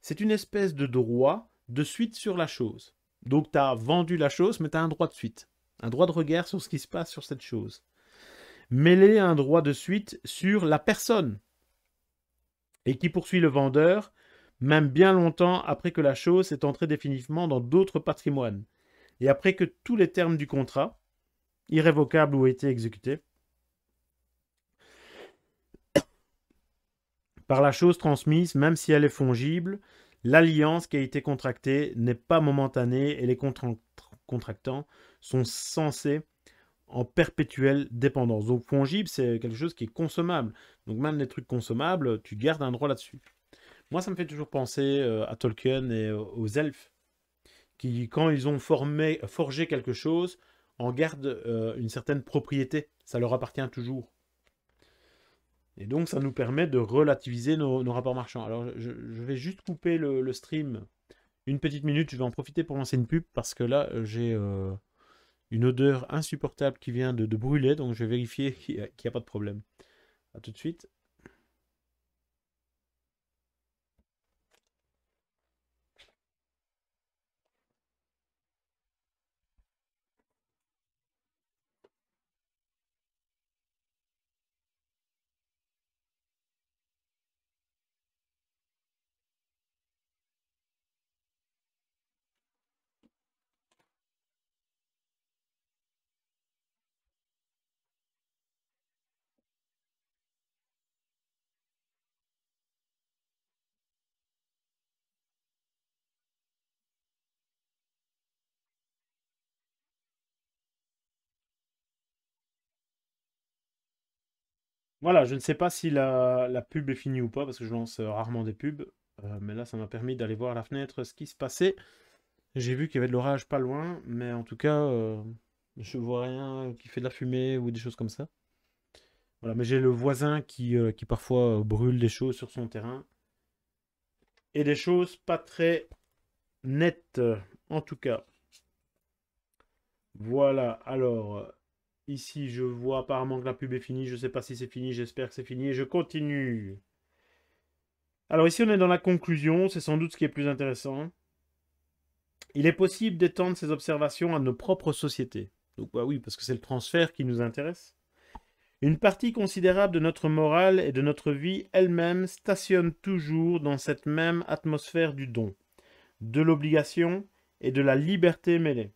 C'est une espèce de droit de suite sur la chose. Donc tu as vendu la chose, mais tu as un droit de suite. Un droit de regard sur ce qui se passe sur cette chose. Mêlé à un droit de suite sur la personne. Et qui poursuit le vendeur, même bien longtemps après que la chose est entrée définitivement dans d'autres patrimoines. Et après que tous les termes du contrat, irrévocables ou été exécutés, Par la chose transmise, même si elle est fongible, l'alliance qui a été contractée n'est pas momentanée et les contractants sont censés en perpétuelle dépendance. Donc fongible, c'est quelque chose qui est consommable. Donc même les trucs consommables, tu gardes un droit là-dessus. Moi, ça me fait toujours penser euh, à Tolkien et euh, aux elfes, qui, quand ils ont formé, forgé quelque chose, en gardent euh, une certaine propriété. Ça leur appartient toujours. Et donc, ça nous permet de relativiser nos, rapports marchands. Alors, je, vais juste couper le, stream une petite minute. Je vais en profiter pour lancer une pub parce que là, euh, j'ai euh, une odeur insupportable qui vient de, brûler. Donc, je vais vérifier qu'il n'y a, a, pas de problème. A tout de suite. Voilà, je ne sais pas si la, pub est finie ou pas, parce que je lance euh, rarement des pubs. Euh, mais là, ça m'a permis d'aller voir à la fenêtre ce qui se passait. J'ai vu qu'il y avait de l'orage pas loin, mais en tout cas, je euh, je vois rien qui fait de la fumée ou des choses comme ça. Voilà, mais j'ai le voisin qui, qui parfois brûle des choses sur son terrain. Et des choses pas très nettes, en tout cas. Voilà, alors, Ici, je vois apparemment que la pub est finie. Je ne sais pas si c'est fini. J'espère que c'est fini. je continue. Alors ici, on est dans la conclusion. C'est sans doute ce qui est plus intéressant. Il est possible d'étendre ces observations à nos propres sociétés. Donc bah oui, parce que c'est le transfert qui nous intéresse. Une partie considérable de notre morale et de notre vie elle-même stationne toujours dans cette même atmosphère du don, de l'obligation et de la liberté mêlée.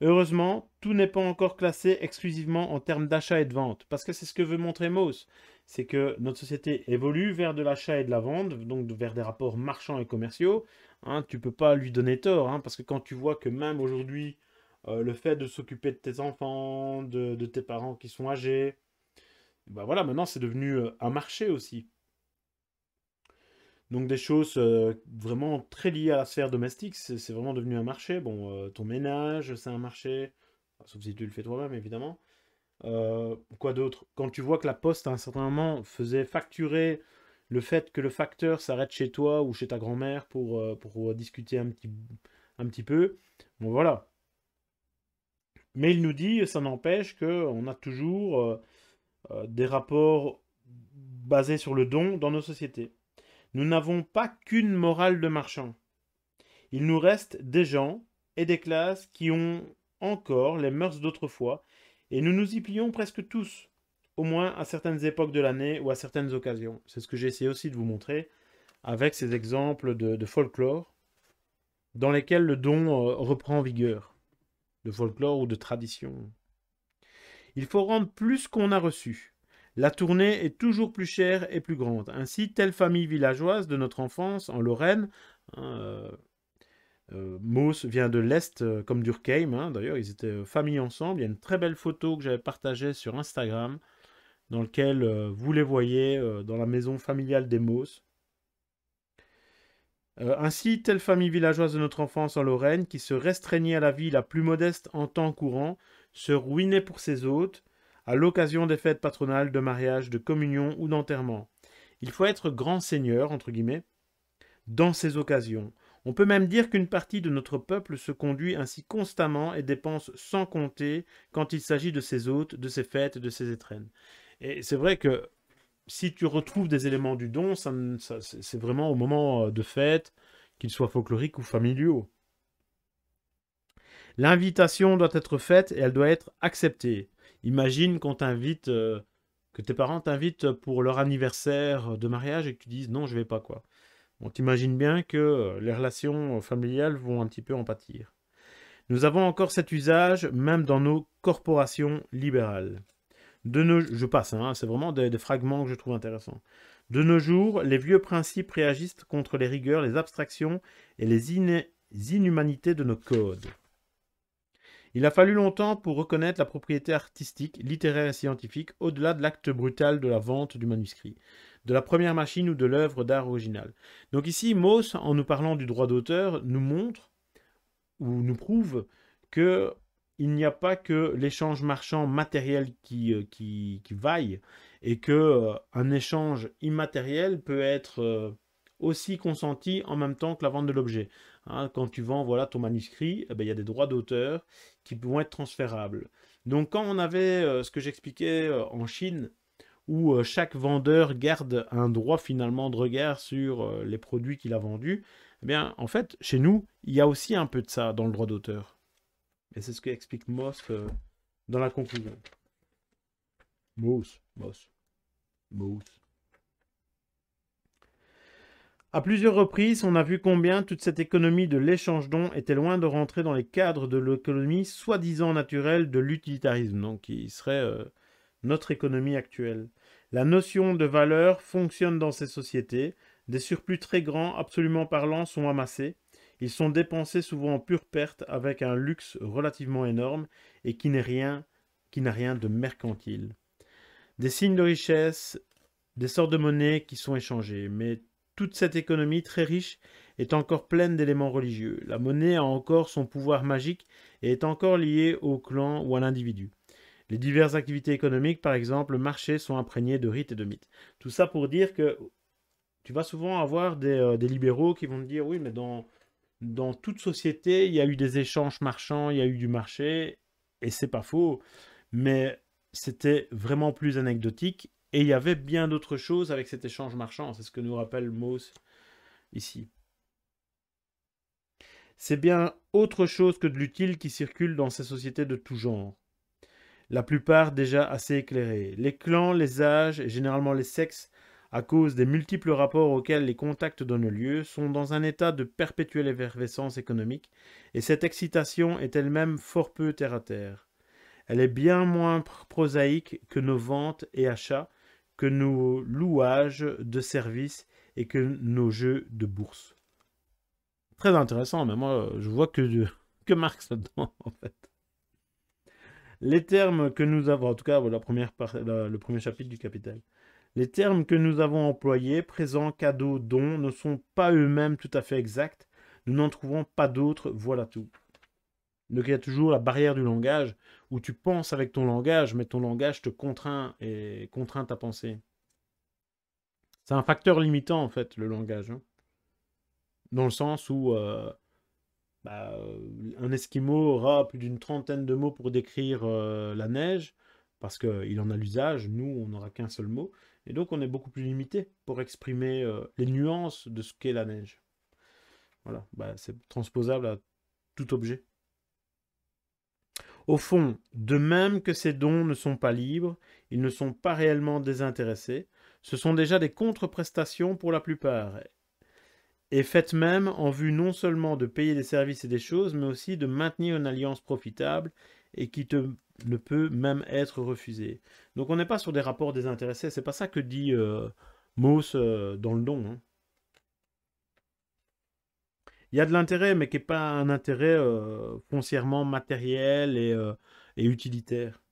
Heureusement, tout n'est pas encore classé exclusivement en termes d'achat et de vente, parce que c'est ce que veut montrer Moss. C'est que notre société évolue vers de l'achat et de la vente, donc vers des rapports marchands et commerciaux. Hein, tu peux pas lui donner tort, hein, parce que quand tu vois que même aujourd'hui, euh, le fait de s'occuper de tes enfants, de, tes parents qui sont âgés, bah voilà, maintenant c'est devenu euh, un marché aussi. Donc des choses euh, vraiment très liées à la sphère domestique, c'est vraiment devenu un marché. Bon, euh, ton ménage, c'est un marché, sauf si tu le fais toi-même évidemment. Euh, quoi d'autre Quand tu vois que la poste à un certain moment faisait facturer le fait que le facteur s'arrête chez toi ou chez ta grand-mère pour, pour discuter un petit, un petit peu, bon voilà. Mais il nous dit, ça n'empêche qu'on a toujours des rapports basés sur le don dans nos sociétés nous n'avons pas qu'une morale de marchand. Il nous reste des gens et des classes qui ont encore les mœurs d'autrefois, et nous nous y plions presque tous, au moins à certaines époques de l'année ou à certaines occasions. C'est ce que j'ai essayé aussi de vous montrer avec ces exemples de, folklore dans lesquels le don euh, reprend vigueur, de folklore ou de tradition. Il faut rendre plus qu'on a reçu. La tournée est toujours plus chère et plus grande. Ainsi, telle famille villageoise de notre enfance en Lorraine, hein, euh, euh vient de l'Est, euh, comme Durkheim, hein. d'ailleurs, ils étaient euh, famille ensemble. Il y a une très belle photo que j'avais partagée sur Instagram, dans laquelle vous les voyez dans la maison familiale des Moss. ainsi, telle famille villageoise de notre enfance en Lorraine, qui se restreignait à la vie la plus modeste en temps courant, se ruinait pour ses hôtes, à l'occasion des fêtes patronales, de mariage, de communion ou d'enterrement. Il faut être grand seigneur, entre guillemets, dans ces occasions. On peut même dire qu'une partie de notre peuple se conduit ainsi constamment et dépense sans compter quand il s'agit de ses hôtes, de ses fêtes, de ses étrennes. Et c'est vrai que si tu retrouves des éléments du don, c'est vraiment au moment euh, de fête, qu'ils soient folkloriques ou familiaux. L'invitation doit être faite et elle doit être acceptée. Imagine qu'on t'invite, euh, que tes parents t'invitent pour leur anniversaire de mariage et que tu dises non, je vais pas quoi. On t'imagine bien que euh, les relations euh, familiales vont un petit peu en pâtir. Nous avons encore cet usage même dans nos corporations libérales. De nos, je passe, hein, c'est vraiment des, fragments que je trouve intéressants. De nos jours, les vieux principes réagissent contre les rigueurs, les abstractions et les inhumanités de nos codes. Il a fallu longtemps pour reconnaître la propriété artistique, littéraire et scientifique au-delà de l'acte brutal de la vente du manuscrit, de la première machine ou de l'œuvre d'art originale. Donc ici, Moss, en nous parlant du droit d'auteur, nous montre ou nous prouve qu'il il n'y a pas que l'échange marchand matériel qui, euh, qui, vaille et que euh, un échange immatériel peut être euh, aussi consenti en même temps que la vente de l'objet. Hein, quand tu vends voilà, ton manuscrit, eh ben, il y a des droits d'auteur qui vont être transférables. Donc quand on avait euh, ce que j'expliquais euh, en Chine, où euh, chaque vendeur garde un droit finalement de regard sur les produits qu'il a vendus, eh bien en fait, chez nous, il y a aussi un peu de ça dans le droit d'auteur. Et c'est ce qu'explique explique Moss dans la conclusion. Moss, Moss, Moss. À plusieurs reprises, on a vu combien toute cette économie de l'échange don était loin de rentrer dans les cadres de l'économie soi-disant naturelle de l'utilitarisme, donc qui serait euh, notre économie actuelle. La notion de valeur fonctionne dans ces sociétés, des surplus très grands, absolument parlant, sont amassés, ils sont dépensés souvent en pure perte avec un luxe relativement énorme et qui n'est rien, qui n'a rien de mercantile. Des signes de richesse, des sortes de monnaie qui sont échangés, mais toute cette économie très riche est encore pleine d'éléments religieux. La monnaie a encore son pouvoir magique et est encore liée au clan ou à l'individu. Les diverses activités économiques, par exemple le marché, sont imprégnées de rites et de mythes. Tout ça pour dire que tu vas souvent avoir euh, des, libéraux qui vont te dire oui, mais dans, dans toute société, il y a eu des échanges marchands, il y a eu du marché, et c'est pas faux, mais c'était vraiment plus anecdotique et il y avait bien d'autres choses avec cet échange marchand, c'est ce que nous rappelle Mauss ici. C'est bien autre chose que de l'utile qui circule dans ces sociétés de tout genre. La plupart déjà assez éclairées. Les clans, les âges et généralement les sexes, à cause des multiples rapports auxquels les contacts donnent lieu, sont dans un état de perpétuelle effervescence économique, et cette excitation est elle-même fort peu terre à terre. Elle est bien moins prosaïque que nos ventes et achats, que nos louages de services et que nos jeux de bourse. Très intéressant, mais moi je vois que, que Marx dedans en fait. Les termes que nous avons, en tout cas première le premier chapitre du Capital. Les termes que nous avons employés, présent, cadeau, dons, ne sont pas eux-mêmes tout à fait exacts. Nous n'en trouvons pas d'autres, voilà tout. Donc il y a toujours la barrière du langage où tu penses avec ton langage, mais ton langage te contraint et contraint ta pensée. C'est un facteur limitant en fait, le langage. Hein. Dans le sens où euh, bah, un Esquimau aura plus d'une trentaine de mots pour décrire euh, la neige, parce qu'il en a l'usage, nous on n'aura qu'un seul mot, et donc on est beaucoup plus limité pour exprimer euh, les nuances de ce qu'est la neige. Voilà, bah, c'est transposable à tout objet. Au fond, de même que ces dons ne sont pas libres, ils ne sont pas réellement désintéressés, ce sont déjà des contre-prestations pour la plupart, et faites même en vue non seulement de payer des services et des choses, mais aussi de maintenir une alliance profitable et qui ne peut même être refusée. Donc on n'est pas sur des rapports désintéressés, c'est pas ça que dit euh, euh, dans le don. Hein il y a de l'intérêt, mais qui n'est pas un intérêt euh, foncièrement matériel euh, et, utilitaire.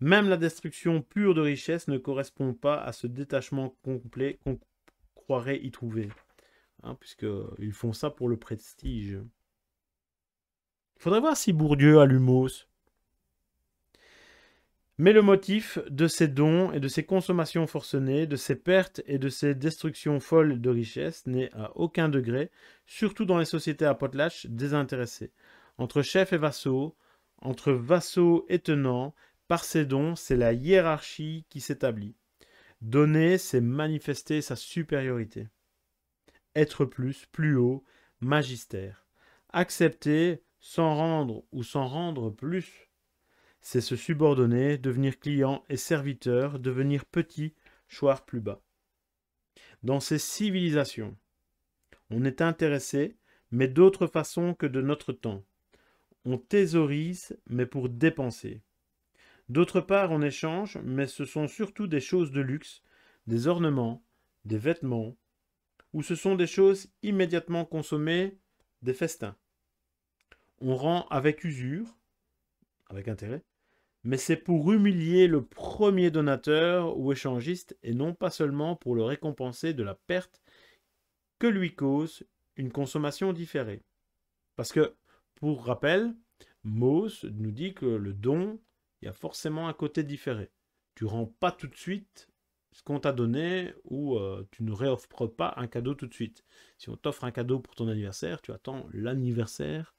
Même la destruction pure de richesse ne correspond pas à ce détachement complet qu'on croirait y trouver. Hein, Puisqu'ils font ça pour le prestige. Il faudrait voir si Bourdieu a l'humos. Mais le motif de ces dons et de ces consommations forcenées, de ces pertes et de ces destructions folles de richesses n'est à aucun degré, surtout dans les sociétés à potlatch, désintéressé. Entre chefs et vassaux, entre vassaux et tenants, par ces dons, c'est la hiérarchie qui s'établit. Donner, c'est manifester sa supériorité. Être plus, plus haut, magistère. Accepter, s'en rendre ou s'en rendre plus, c'est se subordonner, devenir client et serviteur, devenir petit, choir plus bas. Dans ces civilisations, on est intéressé, mais d'autre façon que de notre temps. On thésaurise, mais pour dépenser. D'autre part, on échange, mais ce sont surtout des choses de luxe, des ornements, des vêtements, ou ce sont des choses immédiatement consommées, des festins. On rend avec usure, avec intérêt, mais c'est pour humilier le premier donateur ou échangiste et non pas seulement pour le récompenser de la perte que lui cause une consommation différée. Parce que, pour rappel, Moss nous dit que le don, il y a forcément un côté différé. Tu rends pas tout de suite ce qu'on t'a donné ou euh, tu ne réoffres pas un cadeau tout de suite. Si on t'offre un cadeau pour ton anniversaire, tu attends l'anniversaire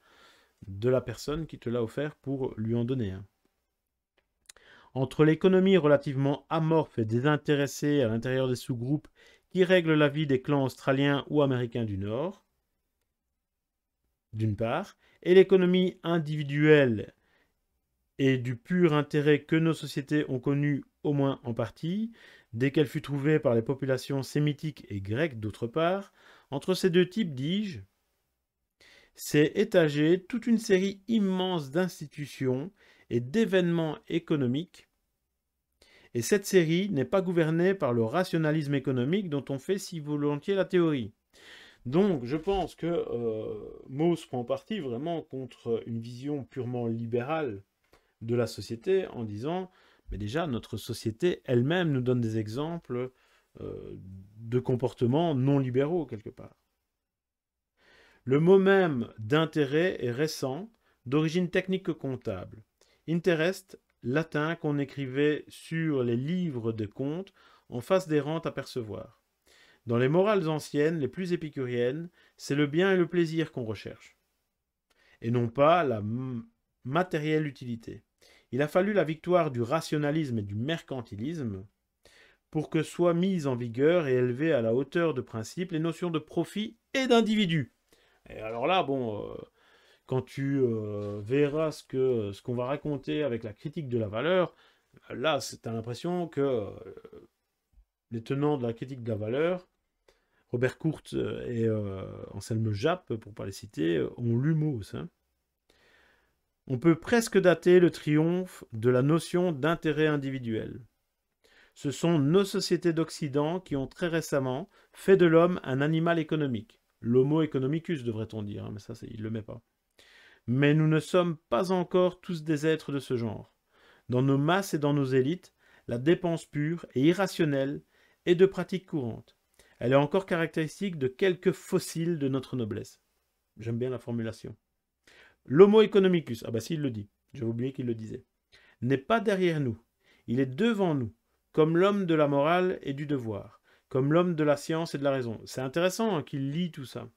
de la personne qui te l'a offert pour lui en donner un. Entre l'économie relativement amorphe et désintéressée à l'intérieur des sous-groupes qui règlent la vie des clans australiens ou américains du Nord, d'une part, et l'économie individuelle et du pur intérêt que nos sociétés ont connu au moins en partie, dès qu'elle fut trouvée par les populations sémitiques et grecques d'autre part, entre ces deux types, dis-je, s'est étagée toute une série immense d'institutions et d'événements économiques et cette série n'est pas gouvernée par le rationalisme économique dont on fait si volontiers la théorie. Donc je pense que euh, Mauss prend parti vraiment contre une vision purement libérale de la société en disant, mais déjà notre société elle-même nous donne des exemples euh, de comportements non libéraux quelque part. Le mot même d'intérêt est récent, d'origine technique comptable. Interest latin qu'on écrivait sur les livres de comptes en face des rentes à percevoir. Dans les morales anciennes, les plus épicuriennes, c'est le bien et le plaisir qu'on recherche, et non pas la matérielle utilité. Il a fallu la victoire du rationalisme et du mercantilisme pour que soient mises en vigueur et élevées à la hauteur de principe les notions de profit et d'individu. Et alors là, bon, euh, quand tu euh, verras ce qu'on euh, ce qu'on va raconter avec la critique de la valeur, euh, là, tu as l'impression que les tenants de la critique de la valeur, Robert Courte et Anselme Japp, pour ne pas les citer, ont l'humour. Hein. On peut presque dater le triomphe de la notion d'intérêt individuel. Ce sont nos sociétés d'Occident qui ont très récemment fait de l'homme un animal économique. L'homo economicus, devrait-on dire, hein, mais ça, il ne le met pas mais nous ne sommes pas encore tous des êtres de ce genre. Dans nos masses et dans nos élites, la dépense pure et irrationnelle est de pratique courante. Elle est encore caractéristique de quelques fossiles de notre noblesse. J'aime bien la formulation. L'homo economicus, ah bah s'il le dit, j'avais oublié qu'il le disait, n'est pas derrière nous, il est devant nous, comme l'homme de la morale et du devoir, comme l'homme de la science et de la raison. C'est intéressant hein, qu'il lit tout ça.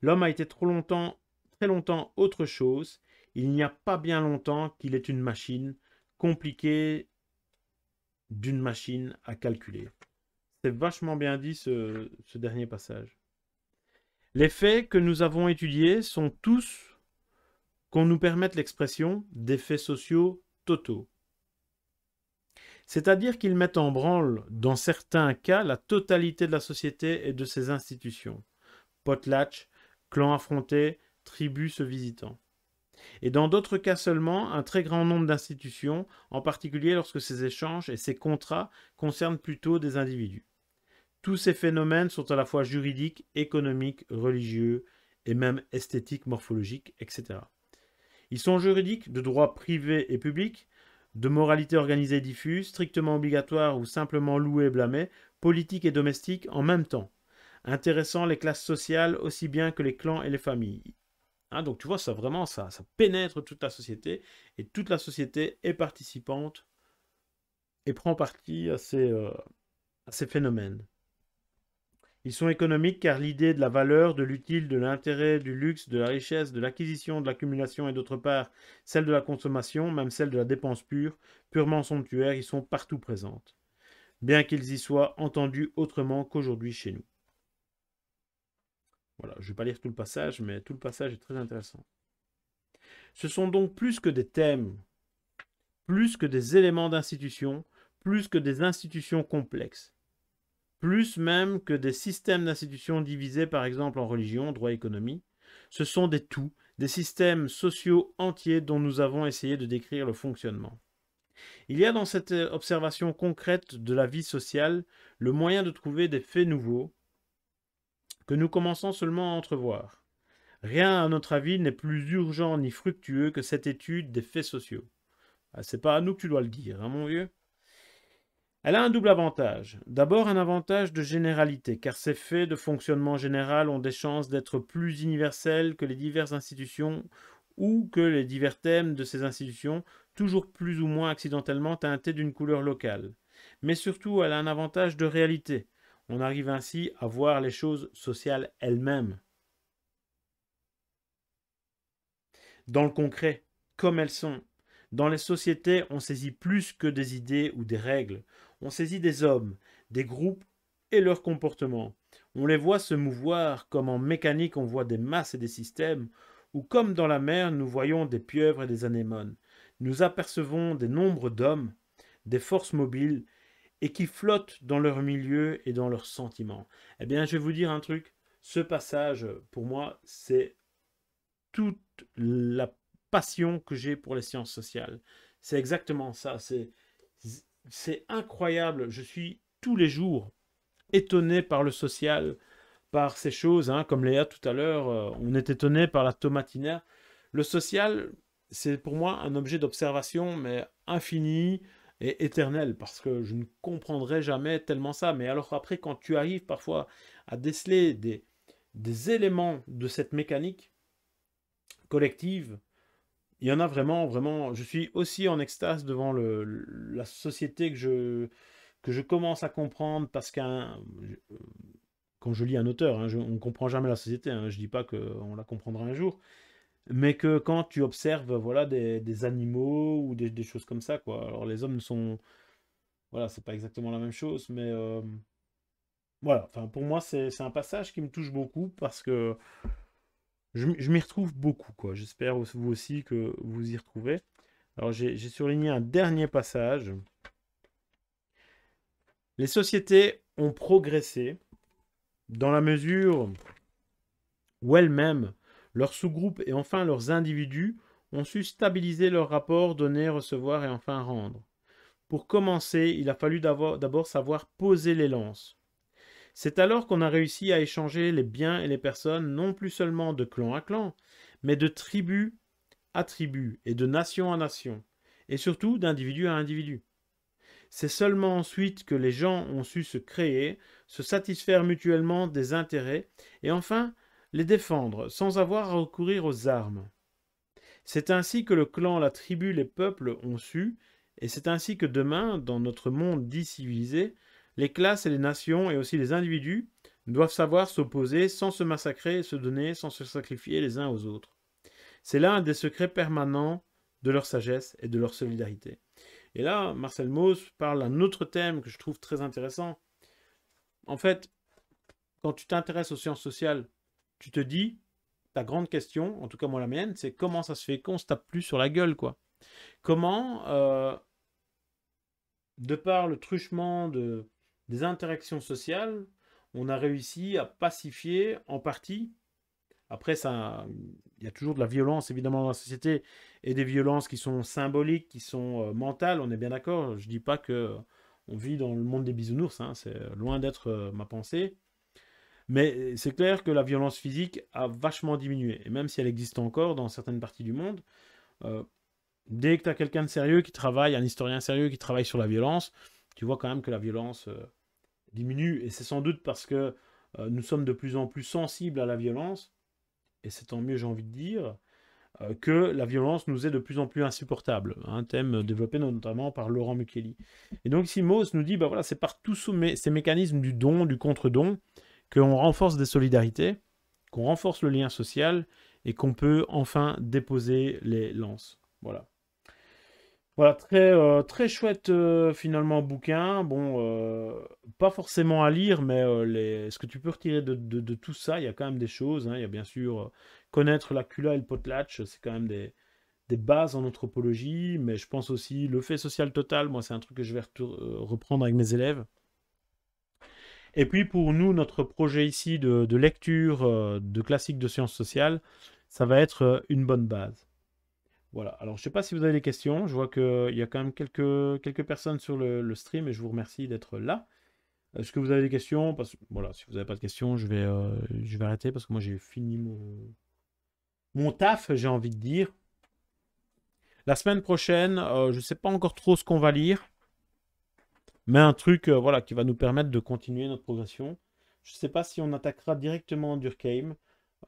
L'homme a été trop longtemps très longtemps autre chose. Il n'y a pas bien longtemps qu'il est une machine compliquée d'une machine à calculer. C'est vachement bien dit ce, dernier passage. Les faits que nous avons étudiés sont tous, qu'on nous permette l'expression, des faits sociaux totaux. C'est-à-dire qu'ils mettent en branle, dans certains cas, la totalité de la société et de ses institutions. Potlatch, clan affronté, tribus se visitant. Et dans d'autres cas seulement, un très grand nombre d'institutions, en particulier lorsque ces échanges et ces contrats concernent plutôt des individus. Tous ces phénomènes sont à la fois juridiques, économiques, religieux et même esthétiques, morphologiques, etc. Ils sont juridiques de droit privé et public, de moralité organisée diffuse, strictement obligatoire ou simplement louée et blâmée, politique et domestique en même temps, intéressant les classes sociales aussi bien que les clans et les familles. Hein, donc tu vois, ça vraiment, ça, ça pénètre toute la société, et toute la société est participante et prend partie euh, à ces, phénomènes. Ils sont économiques car l'idée de la valeur, de l'utile, de l'intérêt, du luxe, de la richesse, de l'acquisition, de l'accumulation et d'autre part celle de la consommation, même celle de la dépense pure, purement somptuaire, ils sont partout présentes, bien qu'ils y soient entendus autrement qu'aujourd'hui chez nous. Voilà, je ne vais pas lire tout le passage, mais tout le passage est très intéressant. Ce sont donc plus que des thèmes, plus que des éléments d'institution, plus que des institutions complexes, plus même que des systèmes d'institutions divisés par exemple en religion, droit, économie. Ce sont des tout, des systèmes sociaux entiers dont nous avons essayé de décrire le fonctionnement. Il y a dans cette observation concrète de la vie sociale le moyen de trouver des faits nouveaux que nous commençons seulement à entrevoir. Rien, à notre avis, n'est plus urgent ni fructueux que cette étude des faits sociaux. Ah, c'est pas à nous que tu dois le dire, hein, mon vieux Elle a un double avantage. D'abord, un avantage de généralité, car ces faits de fonctionnement général ont des chances d'être plus universels que les diverses institutions ou que les divers thèmes de ces institutions, toujours plus ou moins accidentellement teintés d'une couleur locale. Mais surtout, elle a un avantage de réalité on arrive ainsi à voir les choses sociales elles-mêmes, dans le concret, comme elles sont. Dans les sociétés, on saisit plus que des idées ou des règles. On saisit des hommes, des groupes et leurs comportements. On les voit se mouvoir comme en mécanique on voit des masses et des systèmes, ou comme dans la mer nous voyons des pieuvres et des anémones. Nous apercevons des nombres d'hommes, des forces mobiles et qui flottent dans leur milieu et dans leurs sentiments. Eh bien, je vais vous dire un truc. Ce passage, pour moi, c'est toute la passion que j'ai pour les sciences sociales. C'est exactement ça. C'est incroyable. Je suis tous les jours étonné par le social, par ces choses. Hein. Comme Léa tout à l'heure, euh, on est étonné par la tomatinaire. Le social, c'est pour moi un objet d'observation, mais infini et éternel, parce que je ne comprendrai jamais tellement ça. Mais alors après, quand tu arrives parfois à déceler des, éléments de cette mécanique collective, il y en a vraiment, vraiment, je suis aussi en extase devant la société que je, que je commence à comprendre, parce qu'un... Quand je lis un auteur, hein, on ne comprend jamais la société, hein. je ne dis pas qu'on la comprendra un jour, mais que quand tu observes voilà des, des animaux ou des, des, choses comme ça quoi alors les hommes sont voilà c'est pas exactement la même chose mais euh, voilà enfin pour moi c'est un passage qui me touche beaucoup parce que je, je m'y retrouve beaucoup quoi j'espère vous aussi que vous y retrouvez alors j'ai surligné un dernier passage les sociétés ont progressé dans la mesure où elles-mêmes leurs sous-groupes et enfin leurs individus ont su stabiliser leurs rapports donner, recevoir et enfin rendre. Pour commencer, il a fallu d'abord savoir poser les lances. C'est alors qu'on a réussi à échanger les biens et les personnes non plus seulement de clan à clan, mais de tribu à tribu et de nation à nation, et surtout d'individu à individu. C'est seulement ensuite que les gens ont su se créer, se satisfaire mutuellement des intérêts, et enfin les défendre sans avoir à recourir aux armes. C'est ainsi que le clan, la tribu, les peuples ont su, et c'est ainsi que demain, dans notre monde dit civilisé, les classes et les nations et aussi les individus doivent savoir s'opposer sans se massacrer se donner sans se sacrifier les uns aux autres. C'est là un des secrets permanents de leur sagesse et de leur solidarité. Et là, Marcel Mauss parle d'un autre thème que je trouve très intéressant. En fait, quand tu t'intéresses aux sciences sociales, tu te dis, ta grande question, en tout cas moi la mienne, c'est comment ça se fait qu'on se tape plus sur la gueule, quoi. Comment, euh, de par le truchement des interactions sociales, on a réussi à pacifier en partie. Après, ça, il y a toujours de la violence évidemment dans la société et des violences qui sont symboliques, qui sont euh, mentales. On est bien d'accord. Je ne dis pas que euh, on vit dans le monde des bisounours, hein, c'est loin d'être ma pensée. Mais euh, c'est clair que la violence physique a vachement diminué. Et même si elle existe encore dans certaines parties du monde, euh, dès que tu as quelqu'un de sérieux qui travaille, un historien sérieux qui travaille sur la violence, tu vois quand même que la violence euh, diminue. Et c'est sans doute parce que nous sommes de plus en plus sensibles à la violence, et c'est tant mieux, j'ai envie de dire, que la violence nous est de plus en plus insupportable. Un thème développé notamment par Laurent Micheli. Et donc, si Mauss nous dit bah voilà, c'est par tous ces mécanismes du don, du contre-don, qu'on renforce des solidarités, qu'on renforce le lien social et qu'on peut enfin déposer les lances. Voilà. Voilà, très, euh, très chouette euh, finalement bouquin. Bon, euh, pas forcément à lire, mais les... ce que tu peux retirer de, tout ça, il y a quand même des choses. Hein. Il y a bien sûr connaître la cula et le potlatch, c'est quand même des, des, bases en anthropologie, mais je pense aussi le fait social total, moi c'est un truc que je vais reprendre avec mes élèves. Et puis pour nous, notre projet ici de, lecture euh, de classiques de sciences sociales, ça va être euh, une bonne base. Voilà, alors je ne sais pas si vous avez des questions, je vois qu'il y a quand même quelques, quelques personnes sur le, stream et je vous remercie d'être là. Est-ce que vous avez des questions Voilà, si vous n'avez pas de questions, je vais, euh, je vais arrêter parce que moi j'ai fini mon, taf, j'ai envie de dire. La semaine prochaine, je ne sais pas encore trop ce qu'on va lire mais un truc euh, voilà, qui va nous permettre de continuer notre progression. Je ne sais pas si on attaquera directement Durkheim,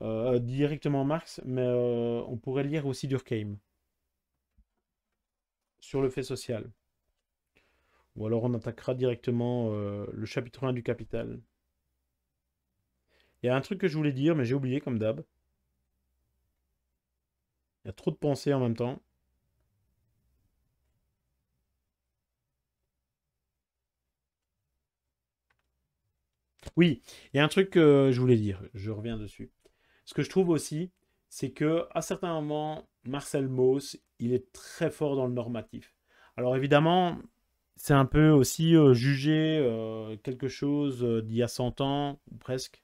euh, directement Marx, mais euh, on pourrait lire aussi Durkheim sur le fait social. Ou alors on attaquera directement le chapitre 1 du Capital. Il y a un truc que je voulais dire, mais j'ai oublié comme d'hab. Il y a trop de pensées en même temps. Oui, il y a un truc que je voulais dire, je reviens dessus. Ce que je trouve aussi, c'est que à certains moments, Marcel Mauss, il est très fort dans le normatif. Alors évidemment, c'est un peu aussi euh, juger euh, quelque chose euh, d'il y a 100 ans, presque,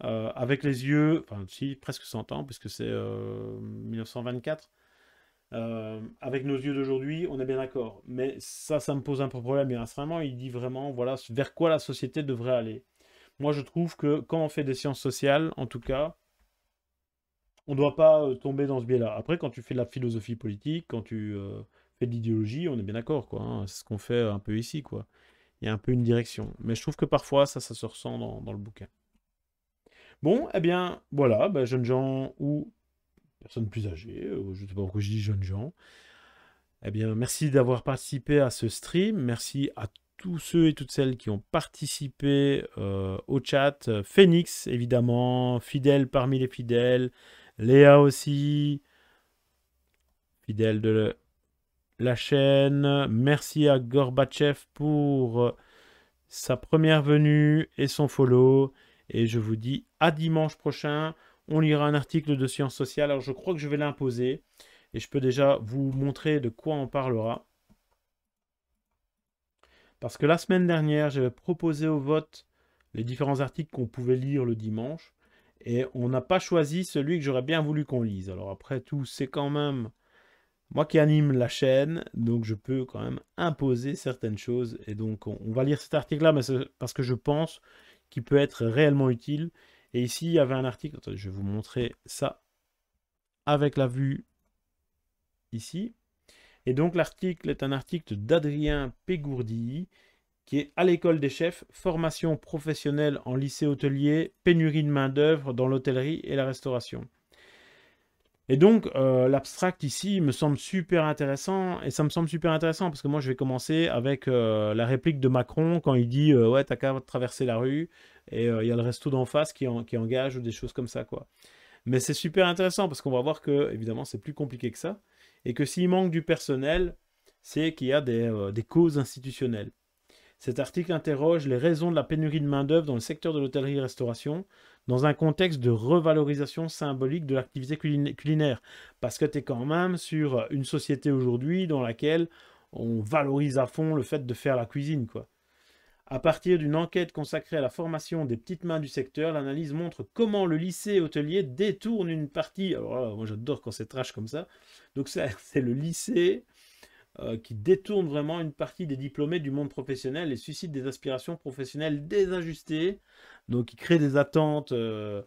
avec les yeux, enfin si, presque 100 ans, puisque c'est 1924, avec nos yeux d'aujourd'hui, on est bien d'accord. Mais ça, ça me pose un peu problème, il dit vraiment, voilà, vers quoi la société devrait aller moi je trouve que quand on fait des sciences sociales, en tout cas, on ne doit pas euh, tomber dans ce biais-là. Après, quand tu fais de la philosophie politique, quand tu euh, fais de l'idéologie, on est bien d'accord, quoi. Hein. C'est ce qu'on fait euh, un peu ici, quoi. Il y a un peu une direction. Mais je trouve que parfois, ça, ça se ressent dans, le bouquin. Bon, eh bien, voilà, bah, jeunes gens ou personnes plus âgées, je ne sais pas pourquoi je dis jeunes gens. Eh bien, merci d'avoir participé à ce stream. Merci à tous tous ceux et toutes celles qui ont participé euh, au chat. Phoenix, évidemment, fidèle parmi les fidèles. Léa aussi, fidèle de la chaîne. Merci à Gorbatchev pour euh, sa première venue et son follow. Et je vous dis à dimanche prochain. On lira un article de sciences sociales. Alors je crois que je vais l'imposer. Et je peux déjà vous montrer de quoi on parlera. Parce que la semaine dernière, j'avais proposé au vote les différents articles qu'on pouvait lire le dimanche. Et on n'a pas choisi celui que j'aurais bien voulu qu'on lise. Alors après tout, c'est quand même moi qui anime la chaîne, donc je peux quand même imposer certaines choses. Et donc on, va lire cet article-là parce que je pense qu'il peut être réellement utile. Et ici, il y avait un article, je vais vous montrer ça avec la vue ici. Et donc l'article est un article d'Adrien Pégourdi qui est à l'école des chefs, formation professionnelle en lycée hôtelier, pénurie de main-d'œuvre dans l'hôtellerie et la restauration. Et donc, euh, l'abstract ici me semble super intéressant, et ça me semble super intéressant parce que moi je vais commencer avec euh, la réplique de Macron quand il dit euh, Ouais, t'as qu'à traverser la rue, et il y a le resto d'en face qui, qui engage ou des choses comme ça, quoi. Mais c'est super intéressant parce qu'on va voir que, évidemment, c'est plus compliqué que ça et que s'il manque du personnel, c'est qu'il y a euh, des, causes institutionnelles. Cet article interroge les raisons de la pénurie de main-d'œuvre dans le secteur de l'hôtellerie-restauration dans un contexte de revalorisation symbolique de l'activité culinaire. Parce que tu es quand même sur une société aujourd'hui dans laquelle on valorise à fond le fait de faire la cuisine, quoi. À partir d'une enquête consacrée à la formation des petites mains du secteur, l'analyse montre comment le lycée hôtelier détourne une partie. Alors là, moi j'adore quand c'est trash comme ça. Donc c'est le lycée euh, qui détourne vraiment une partie des diplômés du monde professionnel et suscite des aspirations professionnelles désajustées, donc qui crée des attentes euh,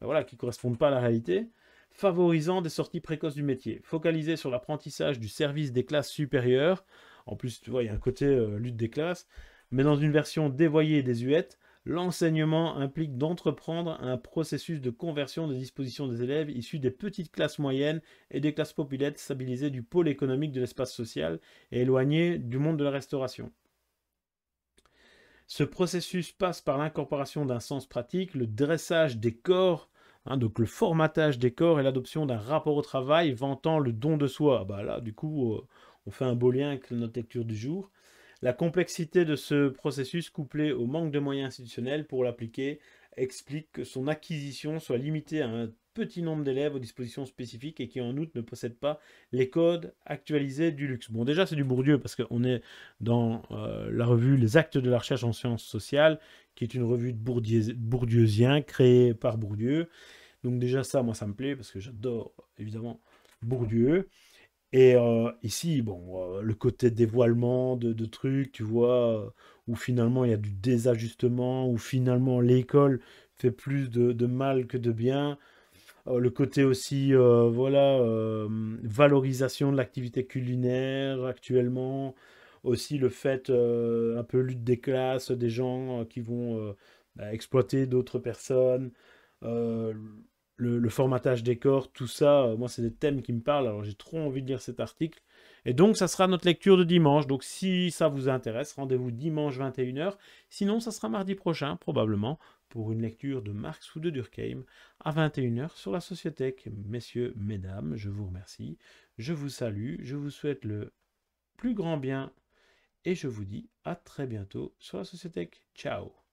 ben voilà, qui ne correspondent pas à la réalité, favorisant des sorties précoces du métier. Focalisé sur l'apprentissage du service des classes supérieures, en plus tu vois il y a un côté euh, lutte des classes, mais dans une version dévoyée des désuète, l'enseignement implique d'entreprendre un processus de conversion des dispositions des élèves issus des petites classes moyennes et des classes populaires stabilisées du pôle économique de l'espace social et éloignées du monde de la restauration. Ce processus passe par l'incorporation d'un sens pratique, le dressage des corps, hein, donc le formatage des corps et l'adoption d'un rapport au travail vantant le don de soi. Bah là, du coup, euh, on fait un beau lien avec notre lecture du jour. La complexité de ce processus, couplée au manque de moyens institutionnels pour l'appliquer, explique que son acquisition soit limitée à un petit nombre d'élèves aux dispositions spécifiques et qui en outre ne possèdent pas les codes actualisés du luxe. Bon déjà c'est du Bourdieu parce qu'on est dans euh, la revue Les actes de la recherche en sciences sociales qui est une revue de Bourdieu, créée par Bourdieu. Donc déjà ça moi ça me plaît parce que j'adore évidemment Bourdieu. Et ici, bon, le côté dévoilement de, trucs, tu vois, où finalement il y a du désajustement, où finalement l'école fait plus de, de, mal que de bien. le côté aussi, voilà, valorisation de l'activité culinaire actuellement. Aussi le fait, un peu lutte des classes, des gens qui vont bah, exploiter d'autres personnes le, formatage des corps, tout ça, euh, moi c'est des thèmes qui me parlent, alors j'ai trop envie de lire cet article. Et donc ça sera notre lecture de dimanche, donc si ça vous intéresse, rendez-vous dimanche 21h, sinon ça sera mardi prochain probablement pour une lecture de Marx ou de Durkheim à 21h sur la Société, Messieurs, mesdames, je vous remercie, je vous salue, je vous souhaite le plus grand bien et je vous dis à très bientôt sur la Société, Ciao